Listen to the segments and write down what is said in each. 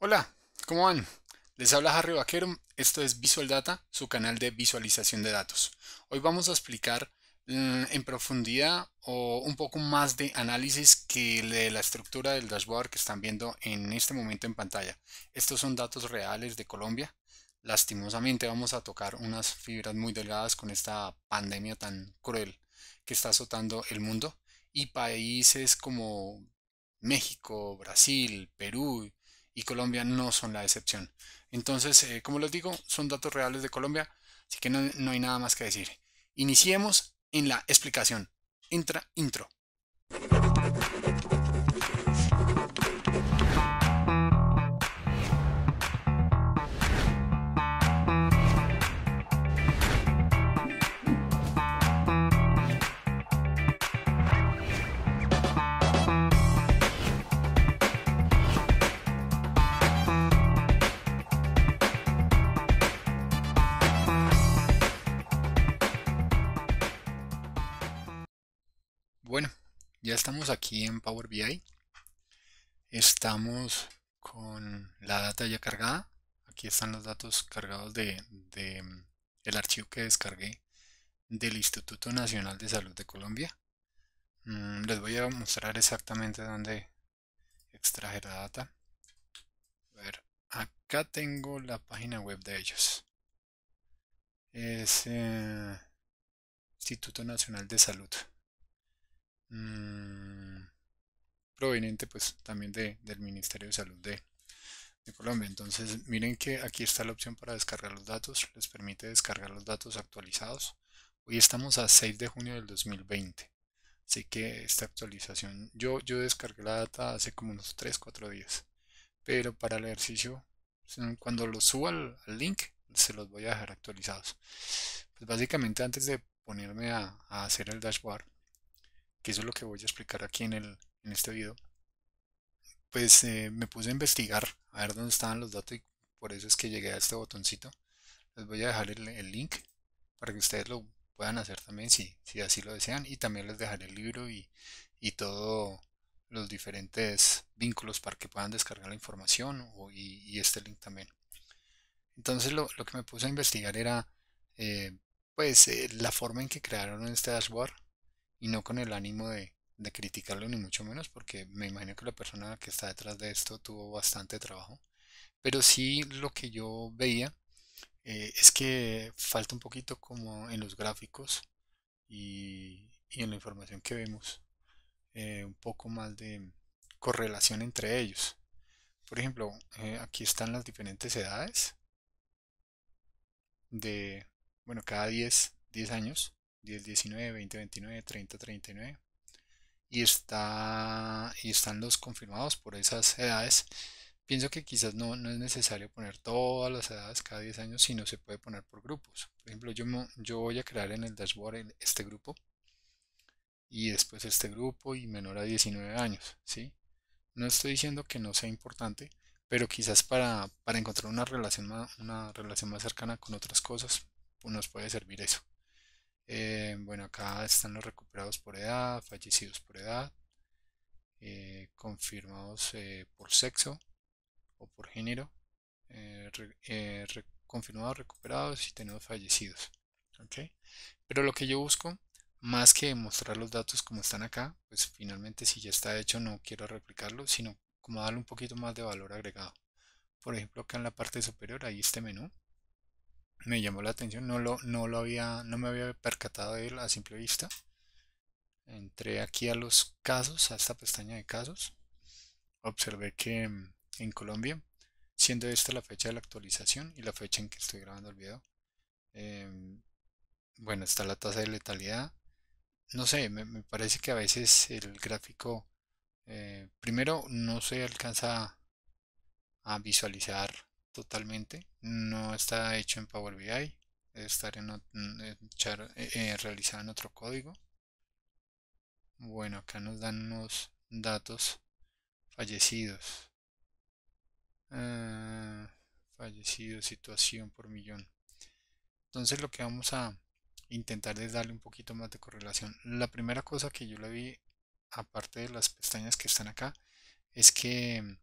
Hola, ¿cómo van? Les habla Harry Vaquero, esto es Visual Data, su canal de visualización de datos. Hoy vamos a explicar mm, en profundidad o un poco más de análisis que de la estructura del dashboard que están viendo en este momento en pantalla. Estos son datos reales de Colombia. Lastimosamente vamos a tocar unas fibras muy delgadas con esta pandemia tan cruel que está azotando el mundo y países como México, Brasil, Perú y Colombia no son la excepción. Entonces, eh, como les digo, son datos reales de Colombia, así que no, no hay nada más que decir. Iniciemos en la explicación. Entra intro. Bueno, ya estamos aquí en Power BI. Estamos con la data ya cargada. Aquí están los datos cargados de, mm, el archivo que descargué del Instituto Nacional de Salud de Colombia. Mm, les voy a mostrar exactamente dónde extraje la data. A ver, acá tengo la página web de ellos. Es eh, Instituto Nacional de Salud. Mm, proveniente pues también de, del Ministerio de Salud de, Colombia. Entonces miren que aquí está la opción para descargar los datos, les permite descargar los datos actualizados. Hoy estamos a 6 de junio del 2020. Así que esta actualización, yo, yo descargué la data hace como unos 3, 4 días. Pero para el ejercicio, cuando lo suba al, link, se los voy a dejar actualizados. Pues básicamente antes de ponerme a hacer el dashboard, eso es lo que voy a explicar aquí en, el, en este video, pues eh, me puse a investigar a ver dónde estaban los datos y por eso es que llegué a este botoncito. Les voy a dejar el, link para que ustedes lo puedan hacer también si, si así lo desean y también les dejaré el libro y, y todos los diferentes vínculos para que puedan descargar la información y, este link también. Entonces lo, que me puse a investigar era eh, pues eh, la forma en que crearon este dashboard y no con el ánimo de, criticarlo ni mucho menos porque me imagino que la persona que está detrás de esto tuvo bastante trabajo pero sí lo que yo veía eh, es que falta un poquito como en los gráficos y, en la información que vemos eh, un poco más de correlación entre ellos por ejemplo eh, aquí están las diferentes edades de bueno cada 10 10 años 19, 30 39 y, está, y están los confirmados por esas edades. Pienso que quizás no, no es necesario poner todas las edades cada 10 años, sino se puede poner por grupos. Por ejemplo, yo, yo voy a crear en el dashboard este grupo y después este grupo y menor a 19 años. ¿sí? No estoy diciendo que no sea importante, pero quizás para, para encontrar una relación, más, una relación más cercana con otras cosas, pues nos puede servir eso acá están los recuperados por edad, fallecidos por edad, eh, confirmados eh, por sexo o por género, eh, confirmados, recuperados y tenemos fallecidos. Pero lo que yo busco, más que mostrar los datos como están acá, pues finalmente si ya está hecho no quiero replicarlo, sino como darle un poquito más de valor agregado. Por ejemplo, acá en la parte superior hay este menú me llamó la atención, no lo, no lo había, no me había percatado de él a simple vista. Entré aquí a los casos, a esta pestaña de casos. Observé que mm, en Colombia, siendo esta la fecha de la actualización y la fecha en que estoy grabando el video, em, bueno, está la tasa de letalidad. No sé, me, parece que a veces el gráfico, eh, primero, no se alcanza a visualizar totalmente. No está hecho en Power BI. Debe estar en, en eh, eh, realizado en otro código. Bueno, acá nos dan unos datos fallecidos. Ah, fallecidos, situación por millón. Entonces lo que vamos a intentar es darle un poquito más de correlación. La primera cosa que yo le vi, aparte de las pestañas que están acá, es que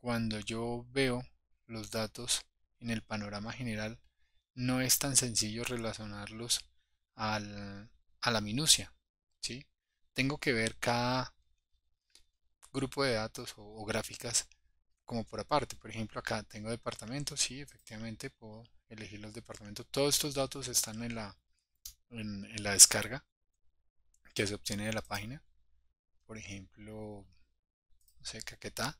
cuando yo veo los datos en el panorama general, no es tan sencillo relacionarlos al, a la minucia. ¿sí? Tengo que ver cada grupo de datos o, gráficas como por aparte. Por ejemplo, acá tengo departamentos, sí, efectivamente puedo elegir los departamentos. Todos estos datos están en la, en, la descarga que se obtiene de la página. Por ejemplo, no sé, Caquetá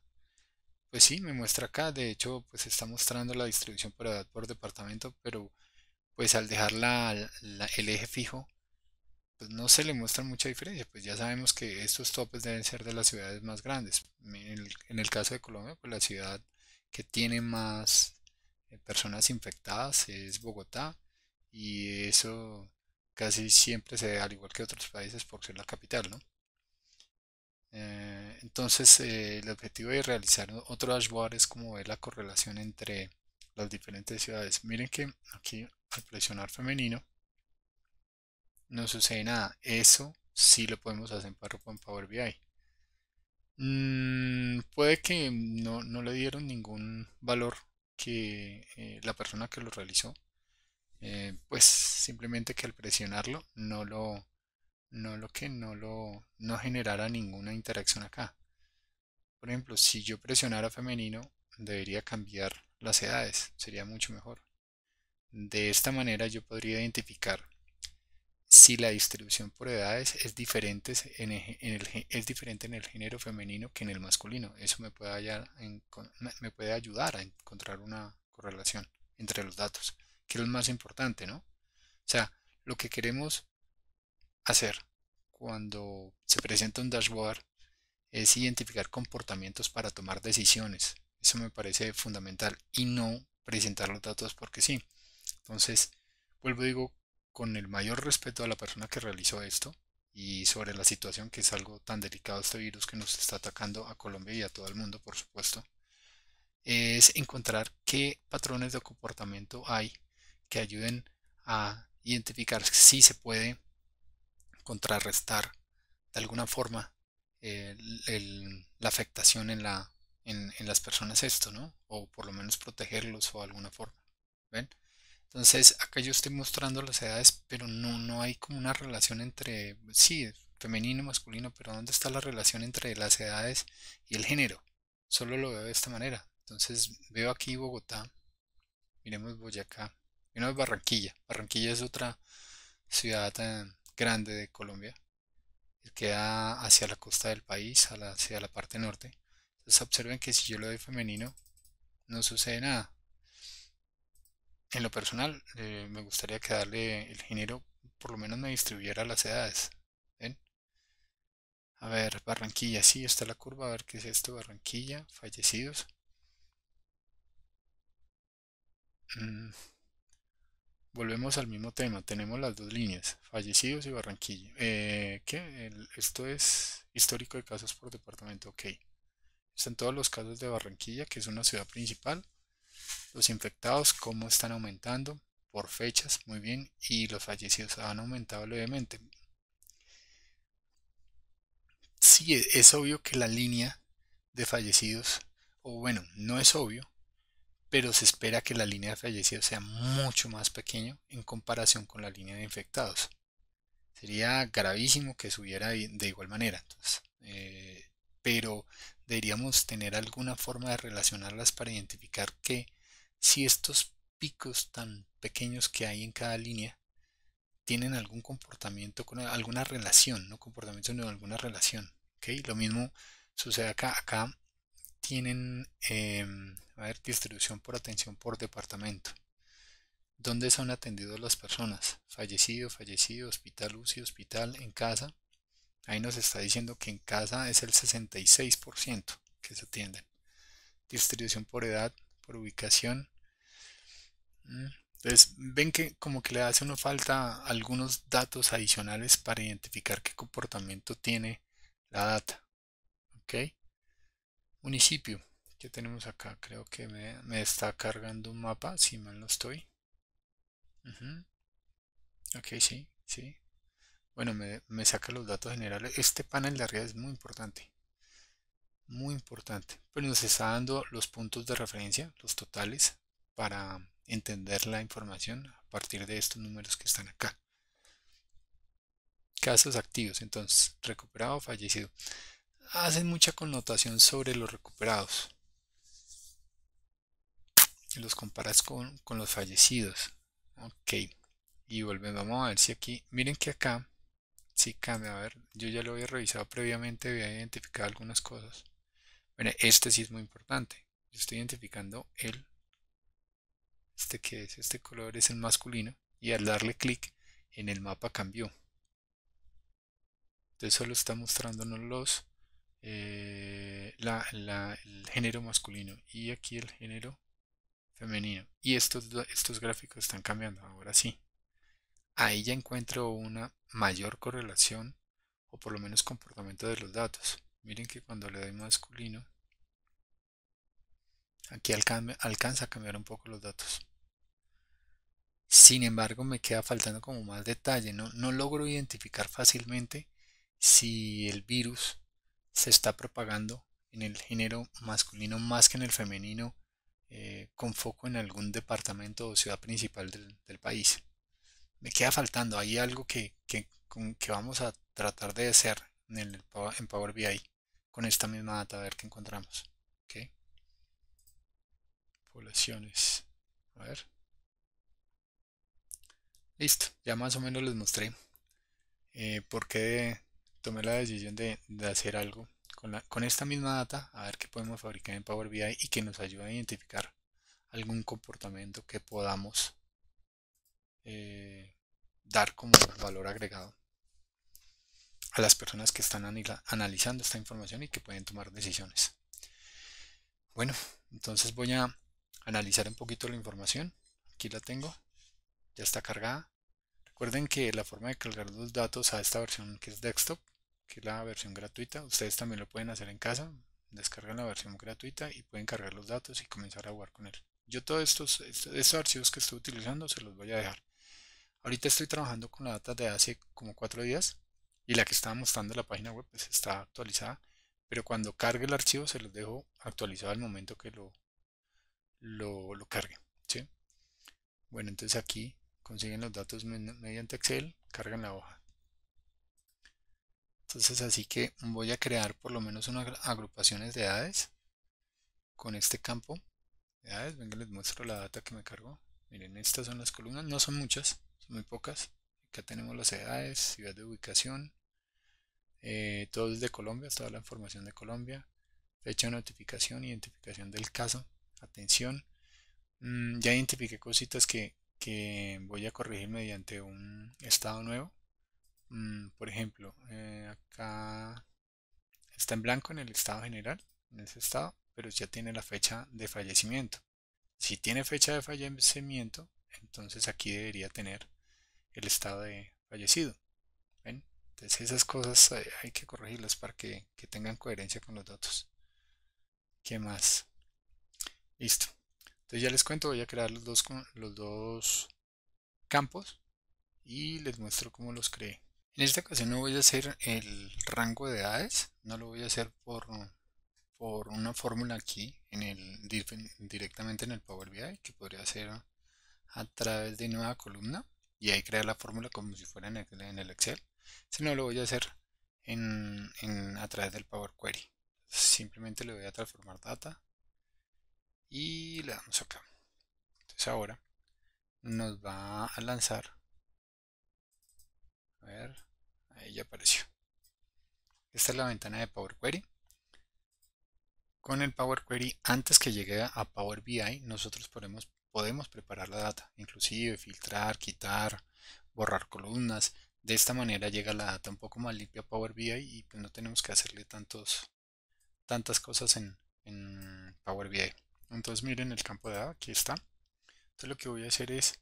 pues sí, me muestra acá, de hecho pues está mostrando la distribución por edad por departamento, pero pues al dejar el eje fijo, pues no se le muestra mucha diferencia, pues ya sabemos que estos topes deben ser de las ciudades más grandes. En el, caso de Colombia, pues la ciudad que tiene más eh, personas infectadas es Bogotá y eso casi siempre se da al igual que otros países por ser la capital, ¿no? Eh, entonces, eh, el objetivo de realizar otro dashboard es como ver la correlación entre las diferentes ciudades. Miren que aquí al presionar femenino no sucede nada. Eso sí lo podemos hacer en Power BI. Mm, puede que no, no, le dieron ningún valor que eh, la persona que lo realizó. pues simplemente que al presionarlo no lo, no lo que no lo no generara ninguna interacción acá. Por ejemplo, si yo presionara femenino, debería cambiar las edades, sería mucho mejor. De esta manera yo podría identificar si la distribución por edades es diferente en el, es diferente en el género femenino que en el masculino. Eso me puede, me puede ayudar a encontrar una correlación entre los datos, que es lo más importante, ¿no? O sea, lo que queremos hacer cuando se presenta un dashboard es identificar comportamientos para tomar decisiones. Eso me parece fundamental y no presentar los datos porque sí. Entonces, vuelvo digo con el mayor respeto a la persona que realizó esto y sobre la situación que es algo tan delicado este virus que nos está atacando a Colombia y a todo el mundo, por supuesto, es encontrar qué patrones de comportamiento hay que ayuden a identificar si se puede contrarrestar de alguna forma eh, la afectación en, la, en, las personas esto, ¿no? O por lo menos protegerlos o de alguna forma, ¿ven? Entonces acá yo estoy mostrando las edades, pero no, no hay como una relación entre, sí, femenino, masculino, pero ¿dónde está la relación entre las edades y el género? Solo lo veo de esta manera. Entonces veo aquí Bogotá, miremos Boyacá, es Barranquilla. Barranquilla es otra ciudad grande de Colombia. Queda hacia la costa del país, hacia la parte norte. Entonces observen que si yo lo doy femenino, no sucede nada. En lo personal, eh, me gustaría que darle el género, por lo menos me distribuyera las edades. A ver, Barranquilla, sí, está la curva. A ver qué es esto, Barranquilla, fallecidos. Mm volvemos al mismo tema. Tenemos las dos líneas, fallecidos y Barranquilla. Eh, ¿qué? esto es histórico de casos por departamento. Ok. Están todos los casos de Barranquilla, que es una ciudad principal. Los infectados, cómo están aumentando por fechas, muy bien. Y los fallecidos han aumentado levemente. Sí, es obvio que la línea de fallecidos, o bueno, no es obvio, pero se espera que la línea de fallecidos sea mucho más pequeña en comparación con la línea de infectados. Sería gravísimo que subiera de igual manera, eh, pero deberíamos tener alguna forma de relacionarlas para identificar que si estos picos tan pequeños que hay en cada línea tienen algún comportamiento, con alguna relación, no comportamiento, sino alguna relación. Lo mismo sucede acá. Acá tienen em, ver, distribución por atención por departamento. ¿Dónde son atendidos las personas? Fallecido, fallecido, hospital UCI, hospital, en casa. Ahí nos está diciendo que en casa es el 66% que se atienden. Distribución por edad, por ubicación. Mm, entonces, ven que como que le hace uno falta algunos datos adicionales para identificar qué comportamiento tiene la data. ¿Ok? municipio que tenemos acá creo que me, está cargando un mapa si mal no estoy ok sí sí bueno me, saca los datos generales este panel de arriba es muy importante muy importante pues nos está dando los puntos de referencia los totales para entender la información a partir de estos números que están acá casos activos entonces recuperado fallecido hacen mucha connotación sobre los recuperados. Los comparas con, con los fallecidos. Ok. Y volvemos, vamos a ver si aquí, miren que acá Si cambia. A ver, yo ya lo había revisado previamente, había identificado algunas cosas. Bueno, este sí es muy importante. Yo estoy identificando el, este que es, este color es el masculino. Y al darle clic en el mapa cambió. Entonces solo está mostrándonos los eh, el género masculino y aquí el género femenino. Y estos, estos gráficos están cambiando, ahora sí. Ahí ya encuentro una mayor correlación o por lo menos comportamiento de los datos. Miren que cuando le doy masculino, aquí alcanza a cambiar un poco los datos. Sin embargo, me queda faltando como más detalle. No, no logro identificar fácilmente si el virus se está propagando en el género masculino más que en el femenino, eh, con foco en algún departamento o ciudad principal del, país. Me queda faltando, hay algo que, que, vamos a tratar de hacer en, el, Power BI con esta misma data, a ver qué encontramos. ¿Okay? Poblaciones. A ver. Listo, ya más o menos les mostré eh, por qué tomé la decisión de, hacer algo con, esta misma data, a ver qué podemos fabricar en Power BI y que nos ayude a identificar algún comportamiento que podamos eh, dar como valor agregado a las personas que están analizando esta información y que pueden tomar decisiones. Bueno, entonces voy a analizar un poquito la información. Aquí la tengo, ya está cargada. Recuerden que la forma de cargar los datos a esta versión que es desktop que es la versión gratuita. Ustedes también lo pueden hacer en casa. Descargan la versión gratuita y pueden cargar los datos y comenzar a jugar con él. Yo todos estos, estos, archivos que estoy utilizando se los voy a dejar. Ahorita estoy trabajando con la data de hace como cuatro días y la que estaba mostrando la página web pues está actualizada. Pero cuando cargue el archivo se los dejo actualizado al momento que lo, lo, cargue. Bueno, entonces aquí consiguen los datos mediante Excel, cargan la hoja. Entonces así que voy a crear por lo menos unas agrupaciones de edades con este campo. edades, venga les muestro la data que me cargó. Miren, estas son las columnas, no son muchas, son muy pocas. Acá tenemos las edades, ciudad de ubicación, eh, todo es de Colombia, toda la información de Colombia, fecha de notificación, identificación del caso, atención. Mm, ya identifiqué cositas que, que voy a corregir mediante un estado nuevo Mm, por ejemplo, eh, acá está en blanco en el estado general, en ese estado, pero ya tiene la fecha de fallecimiento. Si tiene fecha de fallecimiento, entonces aquí debería tener el estado de fallecido. Entonces esas cosas eh, hay que corregirlas para que, tengan coherencia con los datos. ¿Qué más? Listo. Entonces ya les cuento, voy a crear los dos, los dos campos y les muestro cómo los creé. En esta ocasión no voy a hacer el rango de edades, no lo voy a hacer por, por una fórmula aquí directamente en el Power BI, que podría ser a través de nueva columna y ahí crear la fórmula como si fuera en el, Excel, sino lo voy a hacer a través del Power Query. Simplemente le voy a transformar data y le damos acá. Entonces ahora nos va a lanzar a ver, ahí ya apareció. Esta es la ventana de Power Query. Con el Power Query, antes que llegue a Power BI, nosotros podemos, podemos preparar la data, inclusive filtrar, quitar, borrar columnas. De esta manera llega la data un poco más limpia a Power BI y pues, no tenemos que hacerle tantos, tantas cosas en, Power BI. Entonces miren el campo de dado, aquí está. Entonces lo que voy a hacer es,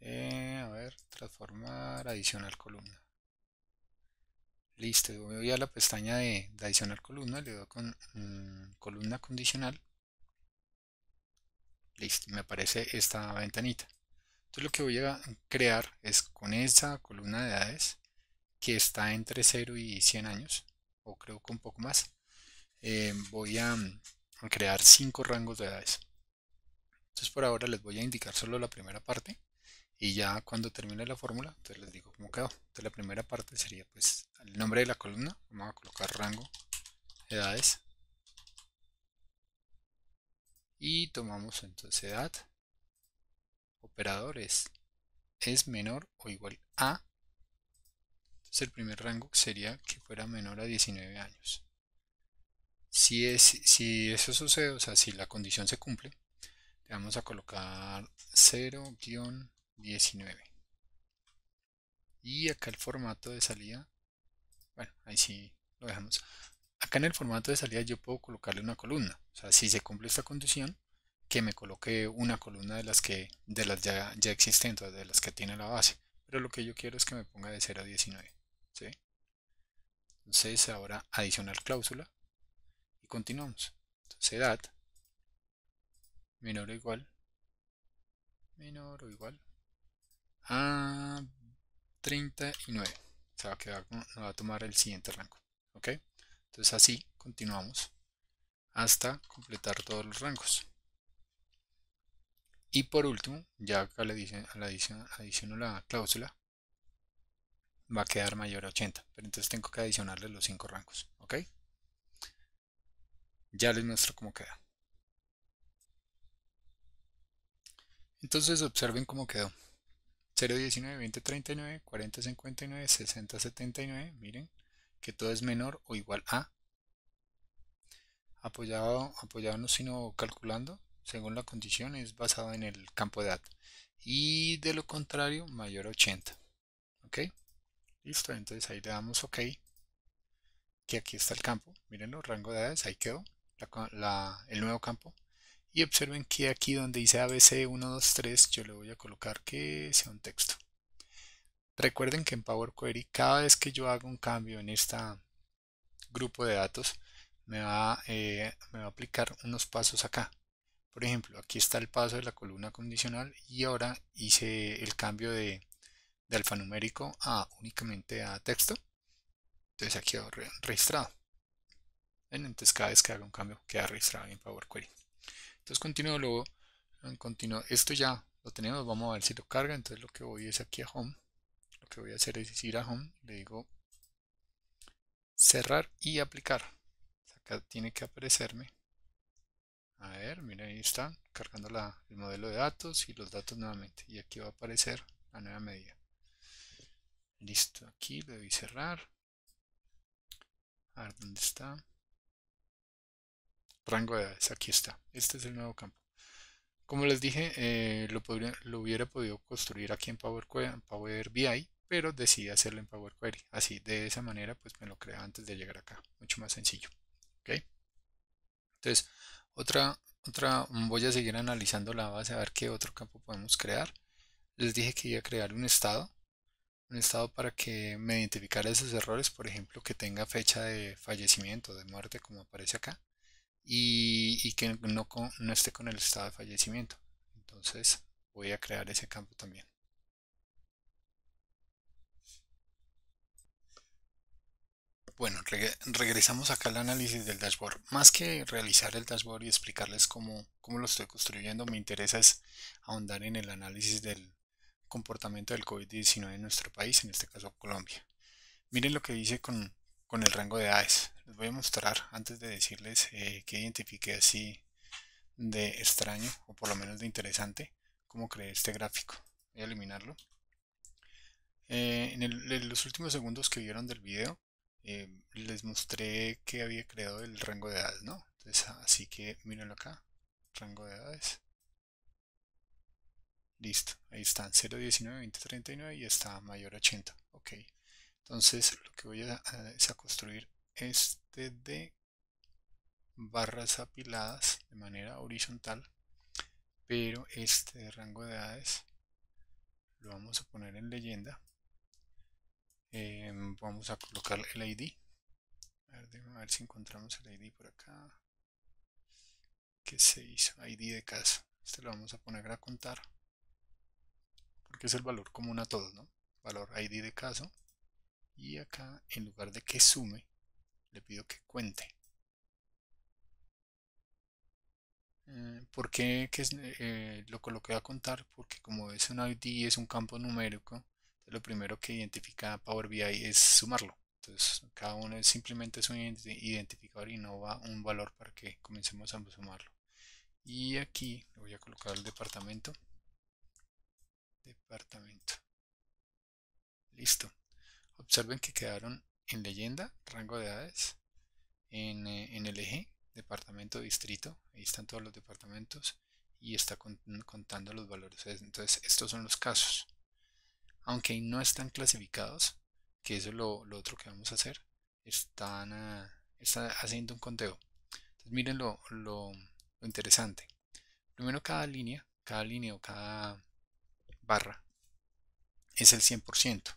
eh, a ver, transformar adicionar columna. Listo, voy a la pestaña de, adicional adicionar columna, le doy con mm, columna condicional. Listo, me aparece esta ventanita. Entonces lo que voy a crear es con esa columna de edades que está entre 0 y 100 años, o creo que un poco más, eh, voy a, a mm, crear 5 rangos de edades. Entonces por ahora les voy a indicar solo la primera parte y ya cuando termine la fórmula, entonces les digo cómo quedó. Entonces la primera parte sería pues el nombre de la columna, vamos a colocar rango, edades, y tomamos entonces edad, operadores, es menor o igual a, entonces el primer rango sería que fuera menor a 19 años. Si, es, si eso sucede, o sea, si la condición se cumple, le vamos a colocar 0 19. Y acá el formato de salida, bueno, ahí sí lo dejamos. Acá en el formato de salida yo puedo colocarle una columna. O sea, si se cumple esta condición, que me coloque una columna de las que de las ya, ya existentes, de las que tiene la base. Pero lo que yo quiero es que me ponga de 0 a 19. ¿sí? Entonces ahora adicional cláusula y continuamos. Entonces edad menor o igual menor o igual a 39. se va que va, va a tomar el siguiente rango. ¿Ok? Entonces así continuamos hasta completar todos los rangos. Y por último, ya acá le dicen, adiciono la cláusula, va a quedar mayor a 80. Pero entonces tengo que adicionarle los 5 rangos. ¿Ok? Ya les muestro cómo queda. Entonces observen cómo quedó. 019, 20, 39, 40, 59, 60, 79. Miren que todo es menor o igual a. Apoyado, no sino calculando según la condición es basado en el campo de edad Y de lo contrario, mayor a 80. ¿Ok? Listo, entonces ahí le damos OK. Que aquí está el campo. Miren los rangos de edades, ahí quedó el nuevo campo. Y observen que aquí donde dice ABC123 yo le voy a colocar que sea un texto. Recuerden que en Power Query cada vez que yo hago un cambio en este grupo de datos eh, me va, a aplicar unos pasos acá. Por ejemplo, aquí está el paso de la columna condicional y ahora hice el cambio de, alfanumérico a únicamente a texto. Entonces aquí quedado registrado. Entonces cada vez que haga un cambio queda registrado en Power Query. Entonces continúo, luego continuo Esto ya lo tenemos, vamos a ver si lo carga. Entonces lo que voy es aquí a Home. Lo que voy a hacer es ir a Home, le digo cerrar y aplicar. Acá tiene que aparecerme. A ver, mira ahí está, cargando el modelo de datos y los datos nuevamente. Y aquí va a aparecer la nueva medida. Listo, aquí le doy cerrar. A ver dónde está rango de edades, aquí está, este es el nuevo campo. Como les dije, eh, lo, lo, hubiera podido construir aquí en Power, Power BI, pero decidí hacerlo en Power Query. Así, de esa manera, pues me lo crea antes de llegar acá. Mucho más sencillo. ¿Ok? Entonces, otra, otra, mm, voy a seguir analizando la base a ver qué otro campo podemos crear. Les dije que iba a crear un estado. Un estado para que me identificara esos errores, por ejemplo, que tenga fecha de fallecimiento, de muerte, como aparece acá y, que no, no esté con el estado de fallecimiento. Entonces voy a crear ese campo también. Bueno, regresamos acá al análisis del dashboard. Más que realizar el dashboard y explicarles cómo, lo estoy construyendo, me interesa es ahondar en el análisis del comportamiento del COVID-19 en nuestro país, en este caso Colombia. Miren lo que dice con, con el rango de edades les voy a mostrar antes de decirles eh, que identifique así de extraño o por lo menos de interesante cómo creé este gráfico. Voy a eliminarlo. Eh, en, los últimos segundos que vieron del video eh, les mostré que había creado el rango de edades, ¿no? Entonces, así que mírenlo acá, rango de edades. Listo, ahí están 0, 19, 20, 39 y está mayor 80. Ok, entonces lo que voy a, es a construir este de barras apiladas de manera horizontal pero este de rango de edades lo vamos a poner en leyenda eh, vamos a colocar el id a ver, si encontramos el id por acá que se hizo id de caso este lo vamos a poner a contar porque es el valor común a todos no valor id de caso y acá en lugar de que sume le pido que cuente. Eh, ¿Por qué eh, lo coloqué a contar? Porque como es un ID, es un campo numérico, lo primero que identifica Power BI es sumarlo. Entonces cada uno es simplemente es un identificador y no va un valor para que comencemos a sumarlo. Y aquí le voy a colocar el departamento. Departamento. Listo. Observen que quedaron en leyenda, rango de edades, eh, en, el eje, departamento, distrito, ahí están todos los departamentos y está contando los valores. Entonces, estos son los casos. Aunque no están clasificados, que eso es lo, otro que vamos a hacer, están, está haciendo un conteo. Entonces, miren lo, lo, interesante. Primero, cada línea, cada línea o cada barra es el 100%.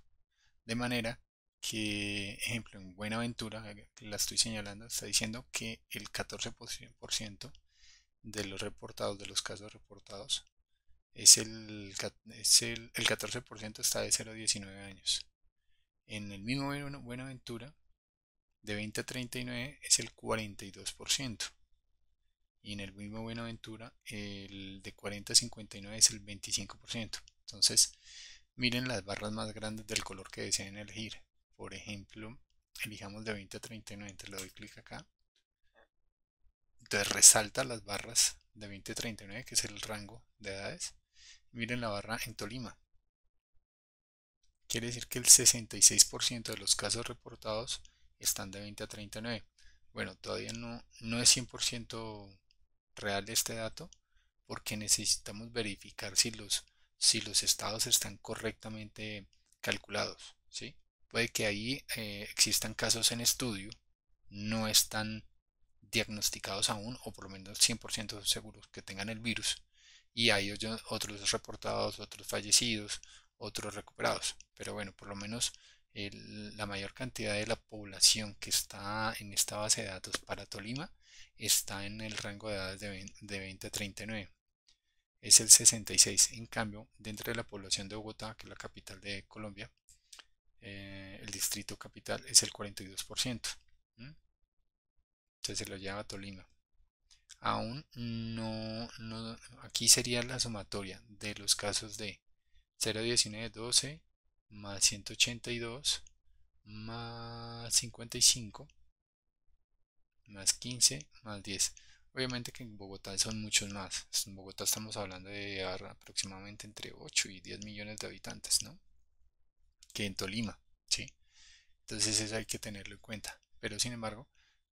De manera que, ejemplo, en Buenaventura, la estoy señalando, está diciendo que el 14% de los reportados, de los casos reportados, es el, el, 14% está de 0 a 19 años. En el mismo Buenaventura, de 20 a 39 es el 42%. Y en el mismo Buenaventura, el de 40 a 59 es el 25%. Entonces, miren las barras más grandes del color que deseen elegir por ejemplo, elijamos de 20 a 39, entonces le doy clic acá. Entonces resalta las barras de 20 a 39, que es el rango de edades. Miren la barra en Tolima. Quiere decir que el 66% de los casos reportados están de 20 a 39. Bueno, todavía no, no es 100% real este dato porque necesitamos verificar si los, si los estados están correctamente calculados. ¿sí? Puede que ahí eh, existan casos en estudio, no están diagnosticados aún, o por lo menos 100% seguros que tengan el virus, y hay otros reportados, otros fallecidos, otros recuperados. Pero bueno, por lo menos la mayor cantidad de la población que está en esta base de datos para Tolima está en el rango de edades de de 20 a 39. Es el 66. En cambio, dentro de la población de Bogotá, que es la capital de Colombia, eh, el distrito capital es el 42%. Entonces se lo lleva Tolima. Aún no, no, aquí sería la sumatoria de los casos de 019, 12 más 182 más 55 más 15 más 10. Obviamente que en Bogotá son muchos más. En Bogotá estamos hablando de aproximadamente entre 8 y 10 millones de habitantes, ¿no? que en Tolima, ¿sí? Entonces eso hay que tenerlo en cuenta. Pero sin embargo,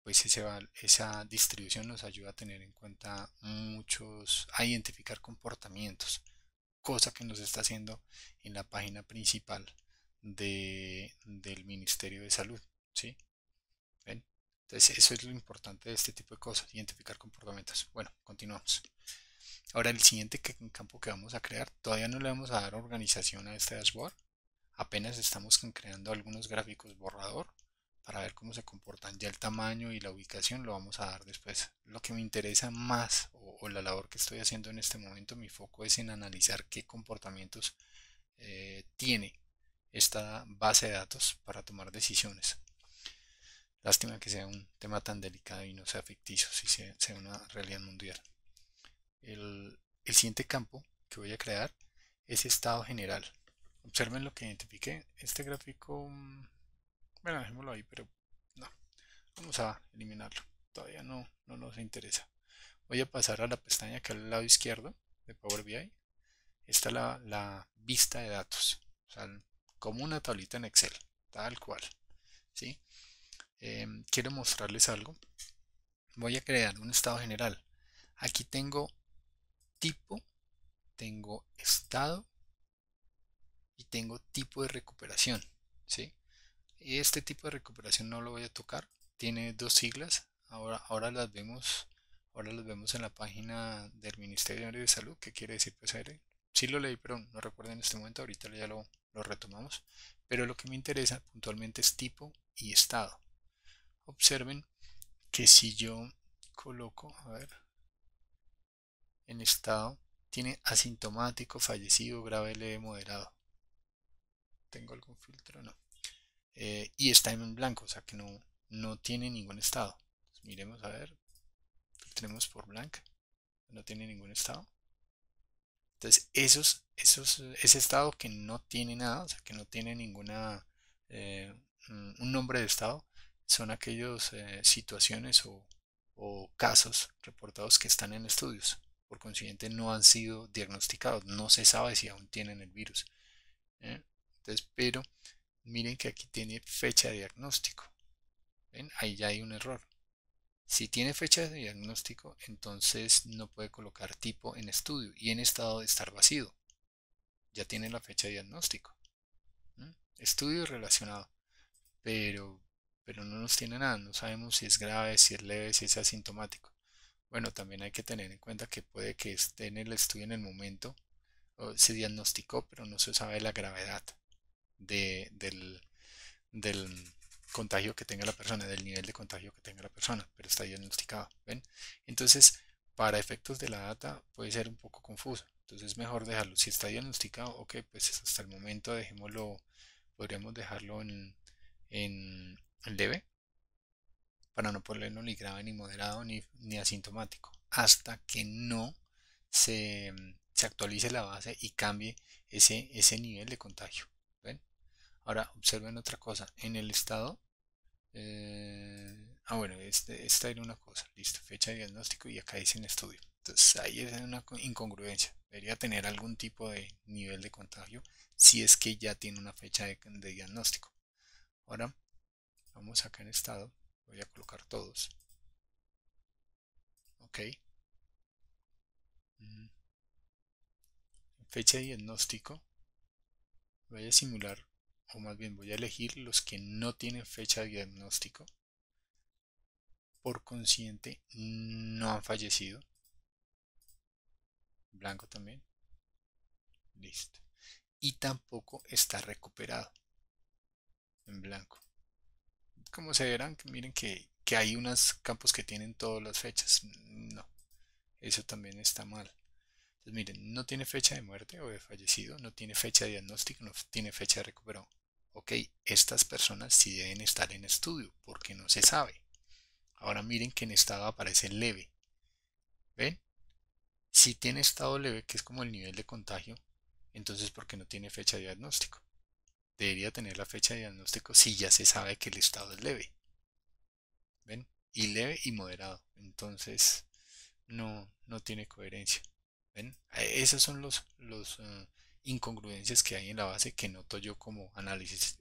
pues esa distribución nos ayuda a tener en cuenta muchos, a identificar comportamientos, cosa que nos está haciendo en la página principal de, del Ministerio de Salud, ¿sí? Entonces eso es lo importante de este tipo de cosas, identificar comportamientos. Bueno, continuamos. Ahora el siguiente campo que vamos a crear, todavía no le vamos a dar organización a este dashboard, apenas estamos creando algunos gráficos borrador para ver cómo se comportan ya el tamaño y la ubicación lo vamos a dar después lo que me interesa más o, la labor que estoy haciendo en este momento mi foco es en analizar qué comportamientos eh, tiene esta base de datos para tomar decisiones lástima que sea un tema tan delicado y no sea ficticio si sea, una realidad mundial el siguiente campo que voy a crear es estado general Observen lo que identifiqué. Este gráfico, mm, bueno, dejémoslo ahí, pero no. Vamos a eliminarlo. Todavía no, no nos interesa. Voy a pasar a la pestaña que al lado izquierdo de Power BI. Está la, vista de datos. O sea, como una tablita en Excel, tal cual. ¿sí? Em, quiero mostrarles algo. Voy a crear un estado general. Aquí tengo tipo, tengo estado tengo tipo de recuperación. ¿sí? Este tipo de recuperación no lo voy a tocar. Tiene dos siglas. Ahora, ahora las vemos. Ahora las vemos en la página del Ministerio de Salud, ¿Qué quiere decir PCR. Pues, sí lo leí, pero no recuerdo en este momento. Ahorita ya lo, lo retomamos. Pero lo que me interesa puntualmente es tipo y estado. Observen que si yo coloco, a ver, en estado, tiene asintomático, fallecido, grave, leve, moderado tengo algún filtro, no. Eh, y está en blanco, o sea que no, no tiene ningún estado. Pues miremos a ver, tenemos por blanco, no tiene ningún estado. Entonces, esos, esos, ese estado que no tiene nada, o sea que no tiene ninguna, eh, un nombre de estado, son aquellos eh, situaciones o, casos reportados que están en estudios. Por consiguiente, no han sido diagnosticados. No se sabe si aún tienen el virus. ¿Eh? pero miren que aquí tiene fecha de diagnóstico. Ahí ya hay un error. Si tiene fecha de diagnóstico, entonces no puede colocar tipo en estudio y en estado de estar vacío. Ya tiene la fecha de diagnóstico. Estudio relacionado. Pero, pero no nos tiene nada. No sabemos si es grave, si es leve, si es asintomático. Bueno, también hay que tener en cuenta que puede que esté en el estudio en el momento. se diagnosticó, pero no se sabe la gravedad del, contagio que tenga la persona, del nivel de contagio que tenga la persona, pero está diagnosticado. ¿ven? Entonces, para efectos de la data puede ser un poco confuso. Entonces es mejor dejarlo. Si está diagnosticado, ok, pues hasta el momento dejémoslo, podríamos dejarlo en, en, en leve para no ponerlo ni grave, ni moderado, ni, asintomático, hasta que no se, se, actualice la base y cambie ese, ese nivel de contagio. Ahora, observen otra cosa. En el estado... Eh, ah, bueno, este, esta era una cosa. Listo, fecha de diagnóstico y acá dice en estudio. Entonces ahí es una incongruencia. Debería tener algún tipo de nivel de contagio si es que ya tiene una fecha de, de diagnóstico. Ahora, vamos acá en estado. Voy a colocar todos. Ok. Mm. Fecha de diagnóstico. Voy a simular o más bien voy a elegir los que no tienen fecha de diagnóstico. Por consciente, no han fallecido. Blanco también. Listo. Y tampoco está recuperado. En blanco. Como se verán, miren que, que hay unos campos que tienen todas las fechas. No. Eso también está mal. Entonces, miren, no tiene fecha de muerte o de fallecido, no tiene fecha de diagnóstico, no tiene fecha de recuperado ok, estas personas sí deben estar en estudio porque no se sabe. Ahora miren que en estado aparece leve. ¿Ven? Si tiene estado leve, que es como el nivel de contagio, entonces ¿por qué no tiene fecha de diagnóstico? Debería tener la fecha de diagnóstico si ya se sabe que el estado es leve. ¿Ven? Y leve y moderado. Entonces no, no tiene coherencia. ¿Ven? Eh, esos son los, los eh, incongruencias que hay en la base que noto yo como análisis.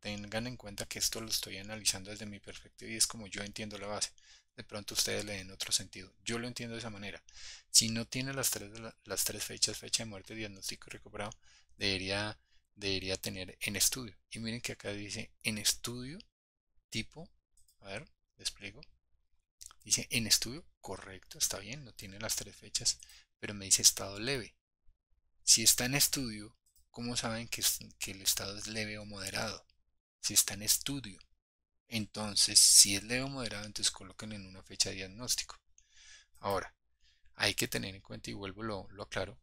Tengan en cuenta que esto lo estoy analizando desde mi perspectiva y es como yo entiendo la base. De pronto ustedes le den otro sentido. Yo lo entiendo de esa manera. Si no tiene las tres, las tres fechas, fecha de muerte, diagnóstico y recuperado, debería, debería tener en estudio. Y miren que acá dice en estudio tipo, a ver, despliego. Dice en estudio, correcto, está bien, no tiene las tres fechas, pero me dice estado leve. Si está en estudio, ¿cómo saben que, el estado es leve o moderado? Si está en estudio. Entonces, si es leve o moderado, entonces coloquen en una fecha de diagnóstico. Ahora, hay que tener en cuenta, y vuelvo lo, aclaro,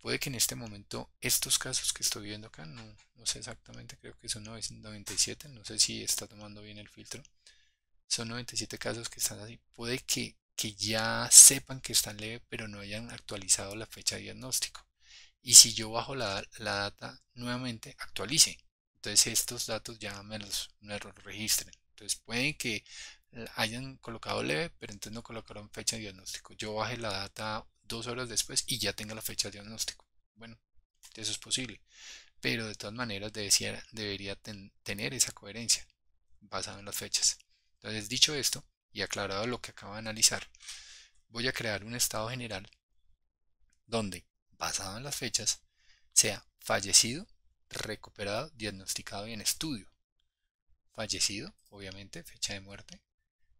puede que en este momento estos casos que estoy viendo acá, no, sé exactamente, creo que son 97, no sé si está tomando bien el filtro, son 97 casos que están así, puede que, que ya sepan que están leve, pero no hayan actualizado la fecha de diagnóstico y si yo bajo la, data nuevamente actualice entonces estos datos ya me los, registren entonces pueden que hayan colocado leve pero entonces no colocaron fecha de diagnóstico yo baje la data dos horas después y ya tenga la fecha de diagnóstico bueno eso es posible pero de todas maneras debería, tener esa coherencia basada en las fechas entonces dicho esto y aclarado lo que acabo de analizar voy a crear un estado general donde basado en las fechas, sea fallecido, recuperado, diagnosticado y en estudio. Fallecido, obviamente, fecha de muerte.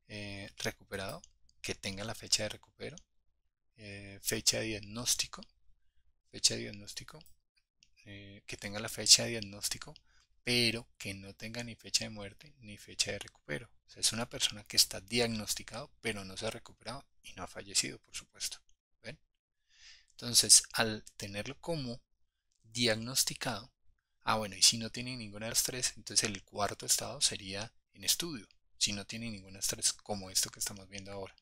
Eh, recuperado, que tenga la fecha de recupero. Eh, fecha de diagnóstico. Fecha de diagnóstico. Eh, que tenga la fecha de diagnóstico, pero que no tenga ni fecha de muerte ni fecha de recupero. es una persona que está diagnosticado, pero no se ha recuperado y no ha fallecido, por supuesto. Entonces, al tenerlo como diagnosticado, ah bueno, y si no tiene ninguna estrés, entonces el cuarto estado sería en estudio, si no tiene ninguna estrés, como esto que estamos viendo ahora.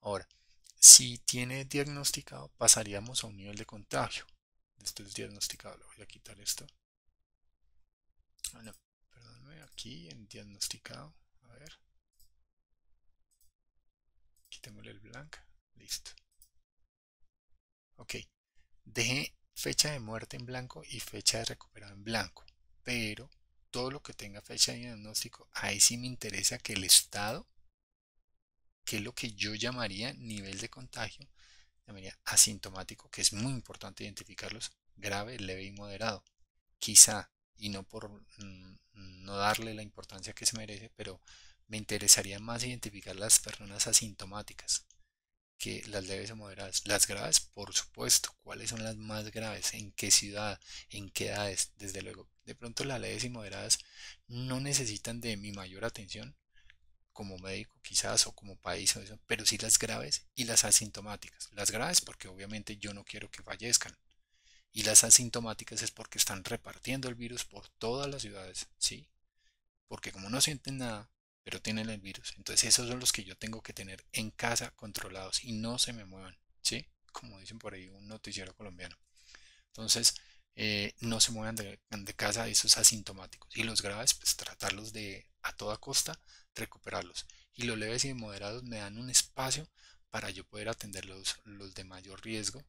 Ahora, si tiene diagnosticado, pasaríamos a un nivel de contagio. Esto es diagnosticado, le voy a quitar esto. Ah, perdónme, aquí en diagnosticado, a ver. Quitémosle el blanco, listo. Ok, dejé fecha de muerte en blanco y fecha de recuperado en blanco, pero todo lo que tenga fecha de diagnóstico, ahí sí me interesa que el estado, que es lo que yo llamaría nivel de contagio, llamaría asintomático, que es muy importante identificarlos, grave, leve y moderado. Quizá, y no por mm, no darle la importancia que se merece, pero me interesaría más identificar las personas asintomáticas, que las leves o moderadas, las graves, por supuesto, cuáles son las más graves, en qué ciudad, en qué edades, desde luego. De pronto las leves y moderadas no necesitan de mi mayor atención como médico quizás o como país eso, pero sí las graves y las asintomáticas. Las graves porque obviamente yo no quiero que fallezcan y las asintomáticas es porque están repartiendo el virus por todas las ciudades, ¿sí? Porque como no sienten nada, pero tienen el virus. Entonces esos son los que yo tengo que tener en casa controlados y no se me muevan, ¿sí? Como dicen por ahí un noticiero colombiano. Entonces, eh, no se muevan de, casa esos asintomáticos. Y los graves, pues tratarlos de a toda costa, recuperarlos. Y los leves y moderados me dan un espacio para yo poder atender los, de mayor riesgo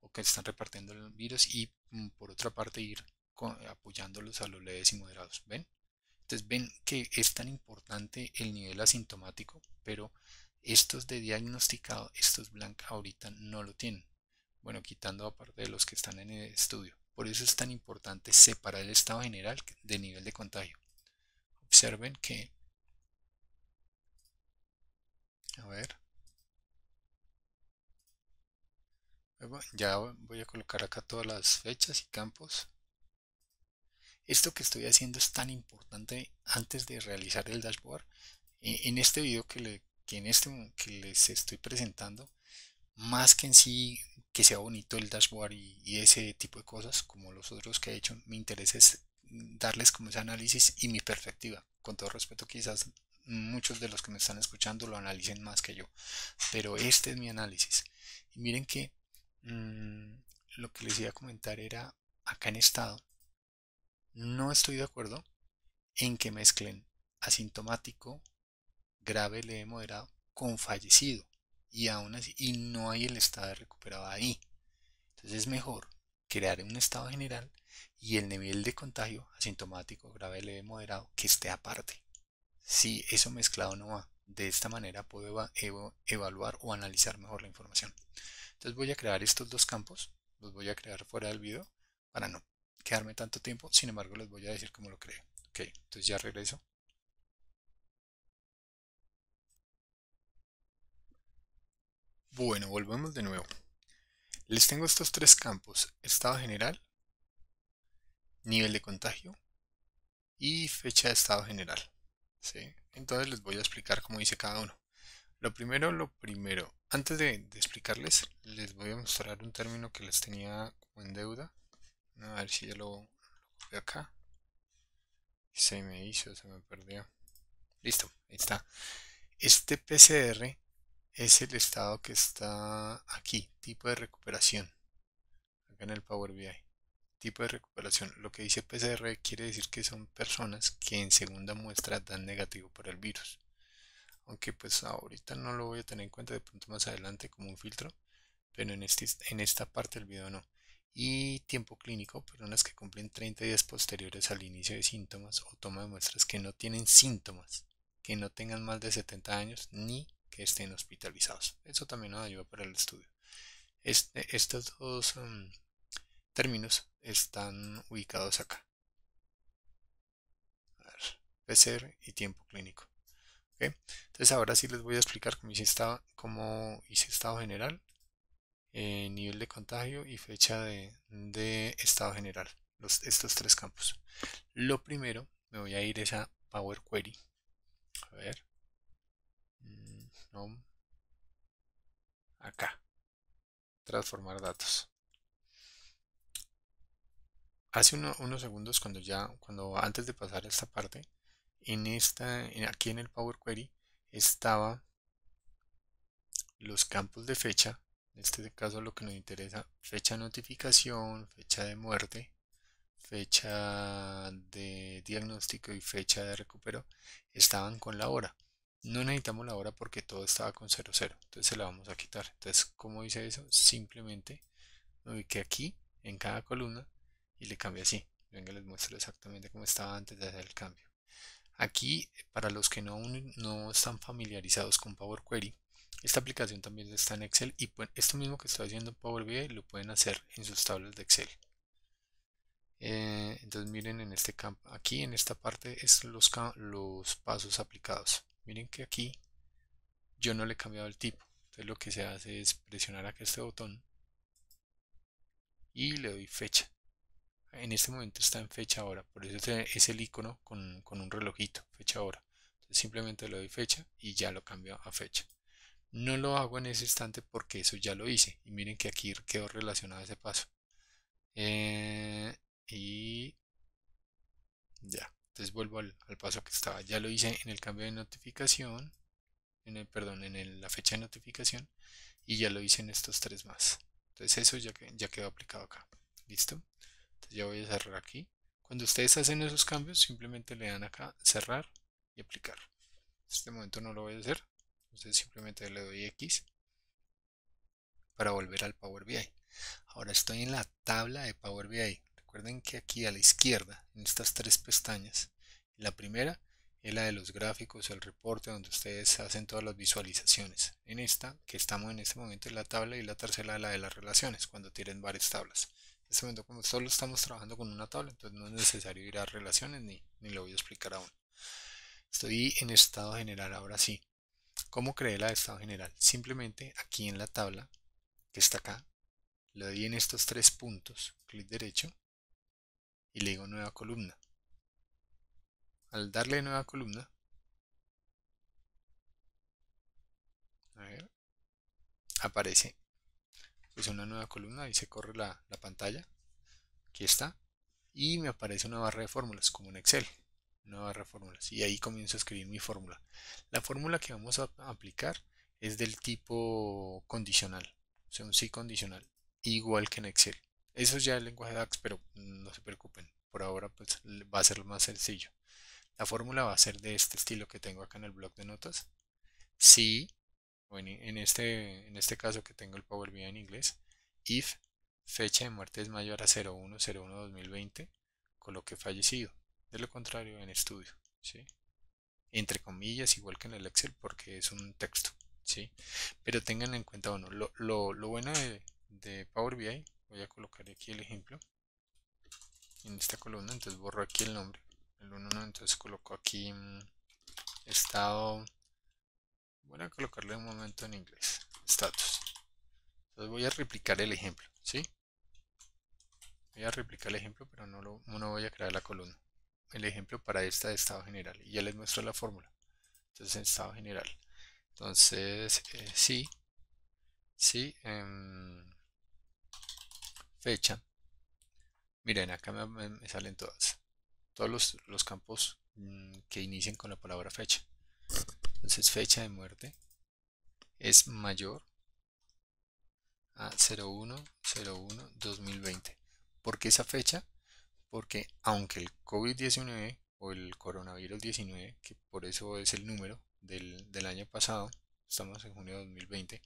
o que están repartiendo el virus y mm, por otra parte ir apoyándolos a los leves y moderados. ¿Ven? Entonces ven que es tan importante el nivel asintomático, pero estos de diagnosticado, estos blancos ahorita no lo tienen. Bueno, quitando aparte de los que están en el estudio. Por eso es tan importante separar el estado general del nivel de contagio. Observen que... A ver. Ya voy a colocar acá todas las fechas y campos esto que estoy haciendo es tan importante antes de realizar el dashboard. E-, en, este video que, en este, que les estoy presentando, más que en sí que sea bonito el dashboard y, ese tipo de cosas, como los otros que he hecho, mi interés es darles como ese análisis y mi perspectiva. Con todo respeto, quizás muchos de los que me están escuchando lo analicen más que yo, pero este es mi análisis. miren que mm, lo que les iba a comentar era acá en estado no estoy de acuerdo en que mezclen asintomático, grave, leve, moderado, con fallecido. Y aún así, y no hay el estado de recuperado ahí. Entonces es mejor crear un estado general y el nivel de contagio asintomático, grave, leve, moderado, que esté aparte. Si eso mezclado no va, de esta manera puedo evaluar o analizar mejor la información. Entonces voy a crear estos dos campos, los voy a crear fuera del video para no quedarme tanto tiempo, sin embargo les voy a decir cómo lo creo. Ok, entonces ya regreso. Bueno, volvemos de nuevo. Les tengo estos tres campos, estado general, nivel de contagio y fecha de estado general. Entonces les voy a explicar cómo dice cada uno. Lo primero, lo primero, antes de, explicarles, les voy a mostrar un término que les tenía en deuda a ver si ya lo, copio acá. Se me hizo, se me perdió. Listo, ahí está. Este PCR es el estado que está aquí, tipo de recuperación. Acá en el Power BI. Tipo de recuperación. Lo que dice PCR quiere decir que son personas que en segunda muestra dan negativo para el virus. Aunque pues ahorita no lo voy a tener en cuenta de pronto más adelante como un filtro. Pero en, este, en esta parte del video no y tiempo clínico, personas que cumplen 30 días posteriores al inicio de síntomas o toma de muestras que no tienen síntomas, que no tengan más de 70 años ni que estén hospitalizados. Eso también nos ayuda para el estudio. Este, estos dos mm, términos están ubicados acá. PCR y tiempo clínico. Entonces ahora sí les voy a explicar cómo hice estado general eh, nivel de contagio y fecha de, estado general. Los, estos tres campos. Lo primero, me voy a ir a a Power Query. A ver. Mm, Acá. Transformar datos. Hace unos segundos cuando ya, cuando antes de pasar a esta parte, en esta, aquí en el Power Query estaba los campos de fecha en este caso lo que nos interesa, fecha de notificación, fecha de muerte, fecha de diagnóstico y fecha de recupero, estaban con la hora. No necesitamos la hora porque todo estaba con 00, entonces se la vamos a quitar. Entonces, ¿cómo hice eso? Simplemente me ubiqué aquí, en cada columna, y le cambié así. Venga, les muestro exactamente cómo estaba antes de hacer el cambio. Aquí, para los que no, no están familiarizados con Power Query, esta aplicación también está en Excel y esto mismo que estoy haciendo en Power BI lo pueden hacer en sus tablas de Excel. Eh, entonces miren en este campo, aquí en esta parte es los, pasos aplicados. Miren que aquí yo no le he cambiado el tipo. Entonces lo que se hace es presionar aquí este botón y le doy fecha. En este momento está en fecha hora, por eso es el icono con, un relojito, fecha hora. Entonces simplemente le doy fecha y ya lo cambio a fecha. No lo hago en ese instante porque eso ya lo hice. Y miren que aquí quedó relacionado ese paso. Eh, y ya. Entonces vuelvo al, paso que estaba. Ya lo hice en el cambio de notificación. En el, perdón, en la fecha de notificación. Y ya lo hice en estos tres más. Entonces eso ya, ya quedó aplicado acá. ¿Listo? Entonces ya voy a cerrar aquí. Cuando ustedes hacen esos cambios, simplemente le dan acá cerrar y aplicar. En este momento no lo voy a hacer. Entonces simplemente le doy X para volver al Power BI. Ahora estoy en la tabla de Power BI. Recuerden que aquí a la izquierda, en estas tres pestañas, la primera es la de los gráficos, el reporte donde ustedes hacen todas las visualizaciones. En esta, que estamos en este momento en la tabla, y la tercera es la de las relaciones, cuando tienen varias tablas. En este momento, como solo estamos trabajando con una tabla, entonces no es necesario ir a relaciones ni, ni lo voy a explicar aún. Estoy en estado general ahora sí. ¿Cómo creé la de estado general? Simplemente aquí en la tabla, que está acá, le doy en estos tres puntos, clic derecho, y le digo nueva columna. Al darle nueva columna, aparece pues una nueva columna y se corre la, la pantalla. Aquí está. Y me aparece una barra de fórmulas, como en Excel nueva reformulas y ahí comienzo a escribir mi fórmula. La fórmula que vamos a aplicar es del tipo condicional, o sea, un sí condicional, igual que en Excel. Eso es ya el lenguaje DAX, pero no se preocupen, por ahora pues va a ser lo más sencillo. La fórmula va a ser de este estilo que tengo acá en el blog de notas. Si, bueno, en este, en este caso que tengo el Power BI en inglés, if fecha de muerte es mayor a 0101-2020, coloque fallecido. De lo contrario, en estudio, ¿sí? Entre comillas, igual que en el Excel, porque es un texto, ¿sí? Pero tengan en cuenta, bueno, lo, lo, bueno de, Power BI, voy a colocar aquí el ejemplo, en esta columna, entonces borro aquí el nombre, el 1, no, entonces coloco aquí mm, estado, voy a colocarle un momento en inglés, status. Entonces voy a replicar el ejemplo, ¿sí? Voy a replicar el ejemplo, pero no, lo, no voy a crear la columna el ejemplo para esta de estado general y ya les muestro la fórmula. Entonces en estado general. Entonces eh, sí, sí, em, fecha. Miren, acá me, salen todas. Todos los, campos mm, que inician con la palabra fecha. Entonces fecha de muerte es mayor a 0101 2020 porque esa fecha porque aunque el COVID-19 o el coronavirus 19, que por eso es el número del, año pasado, estamos en junio de 2020,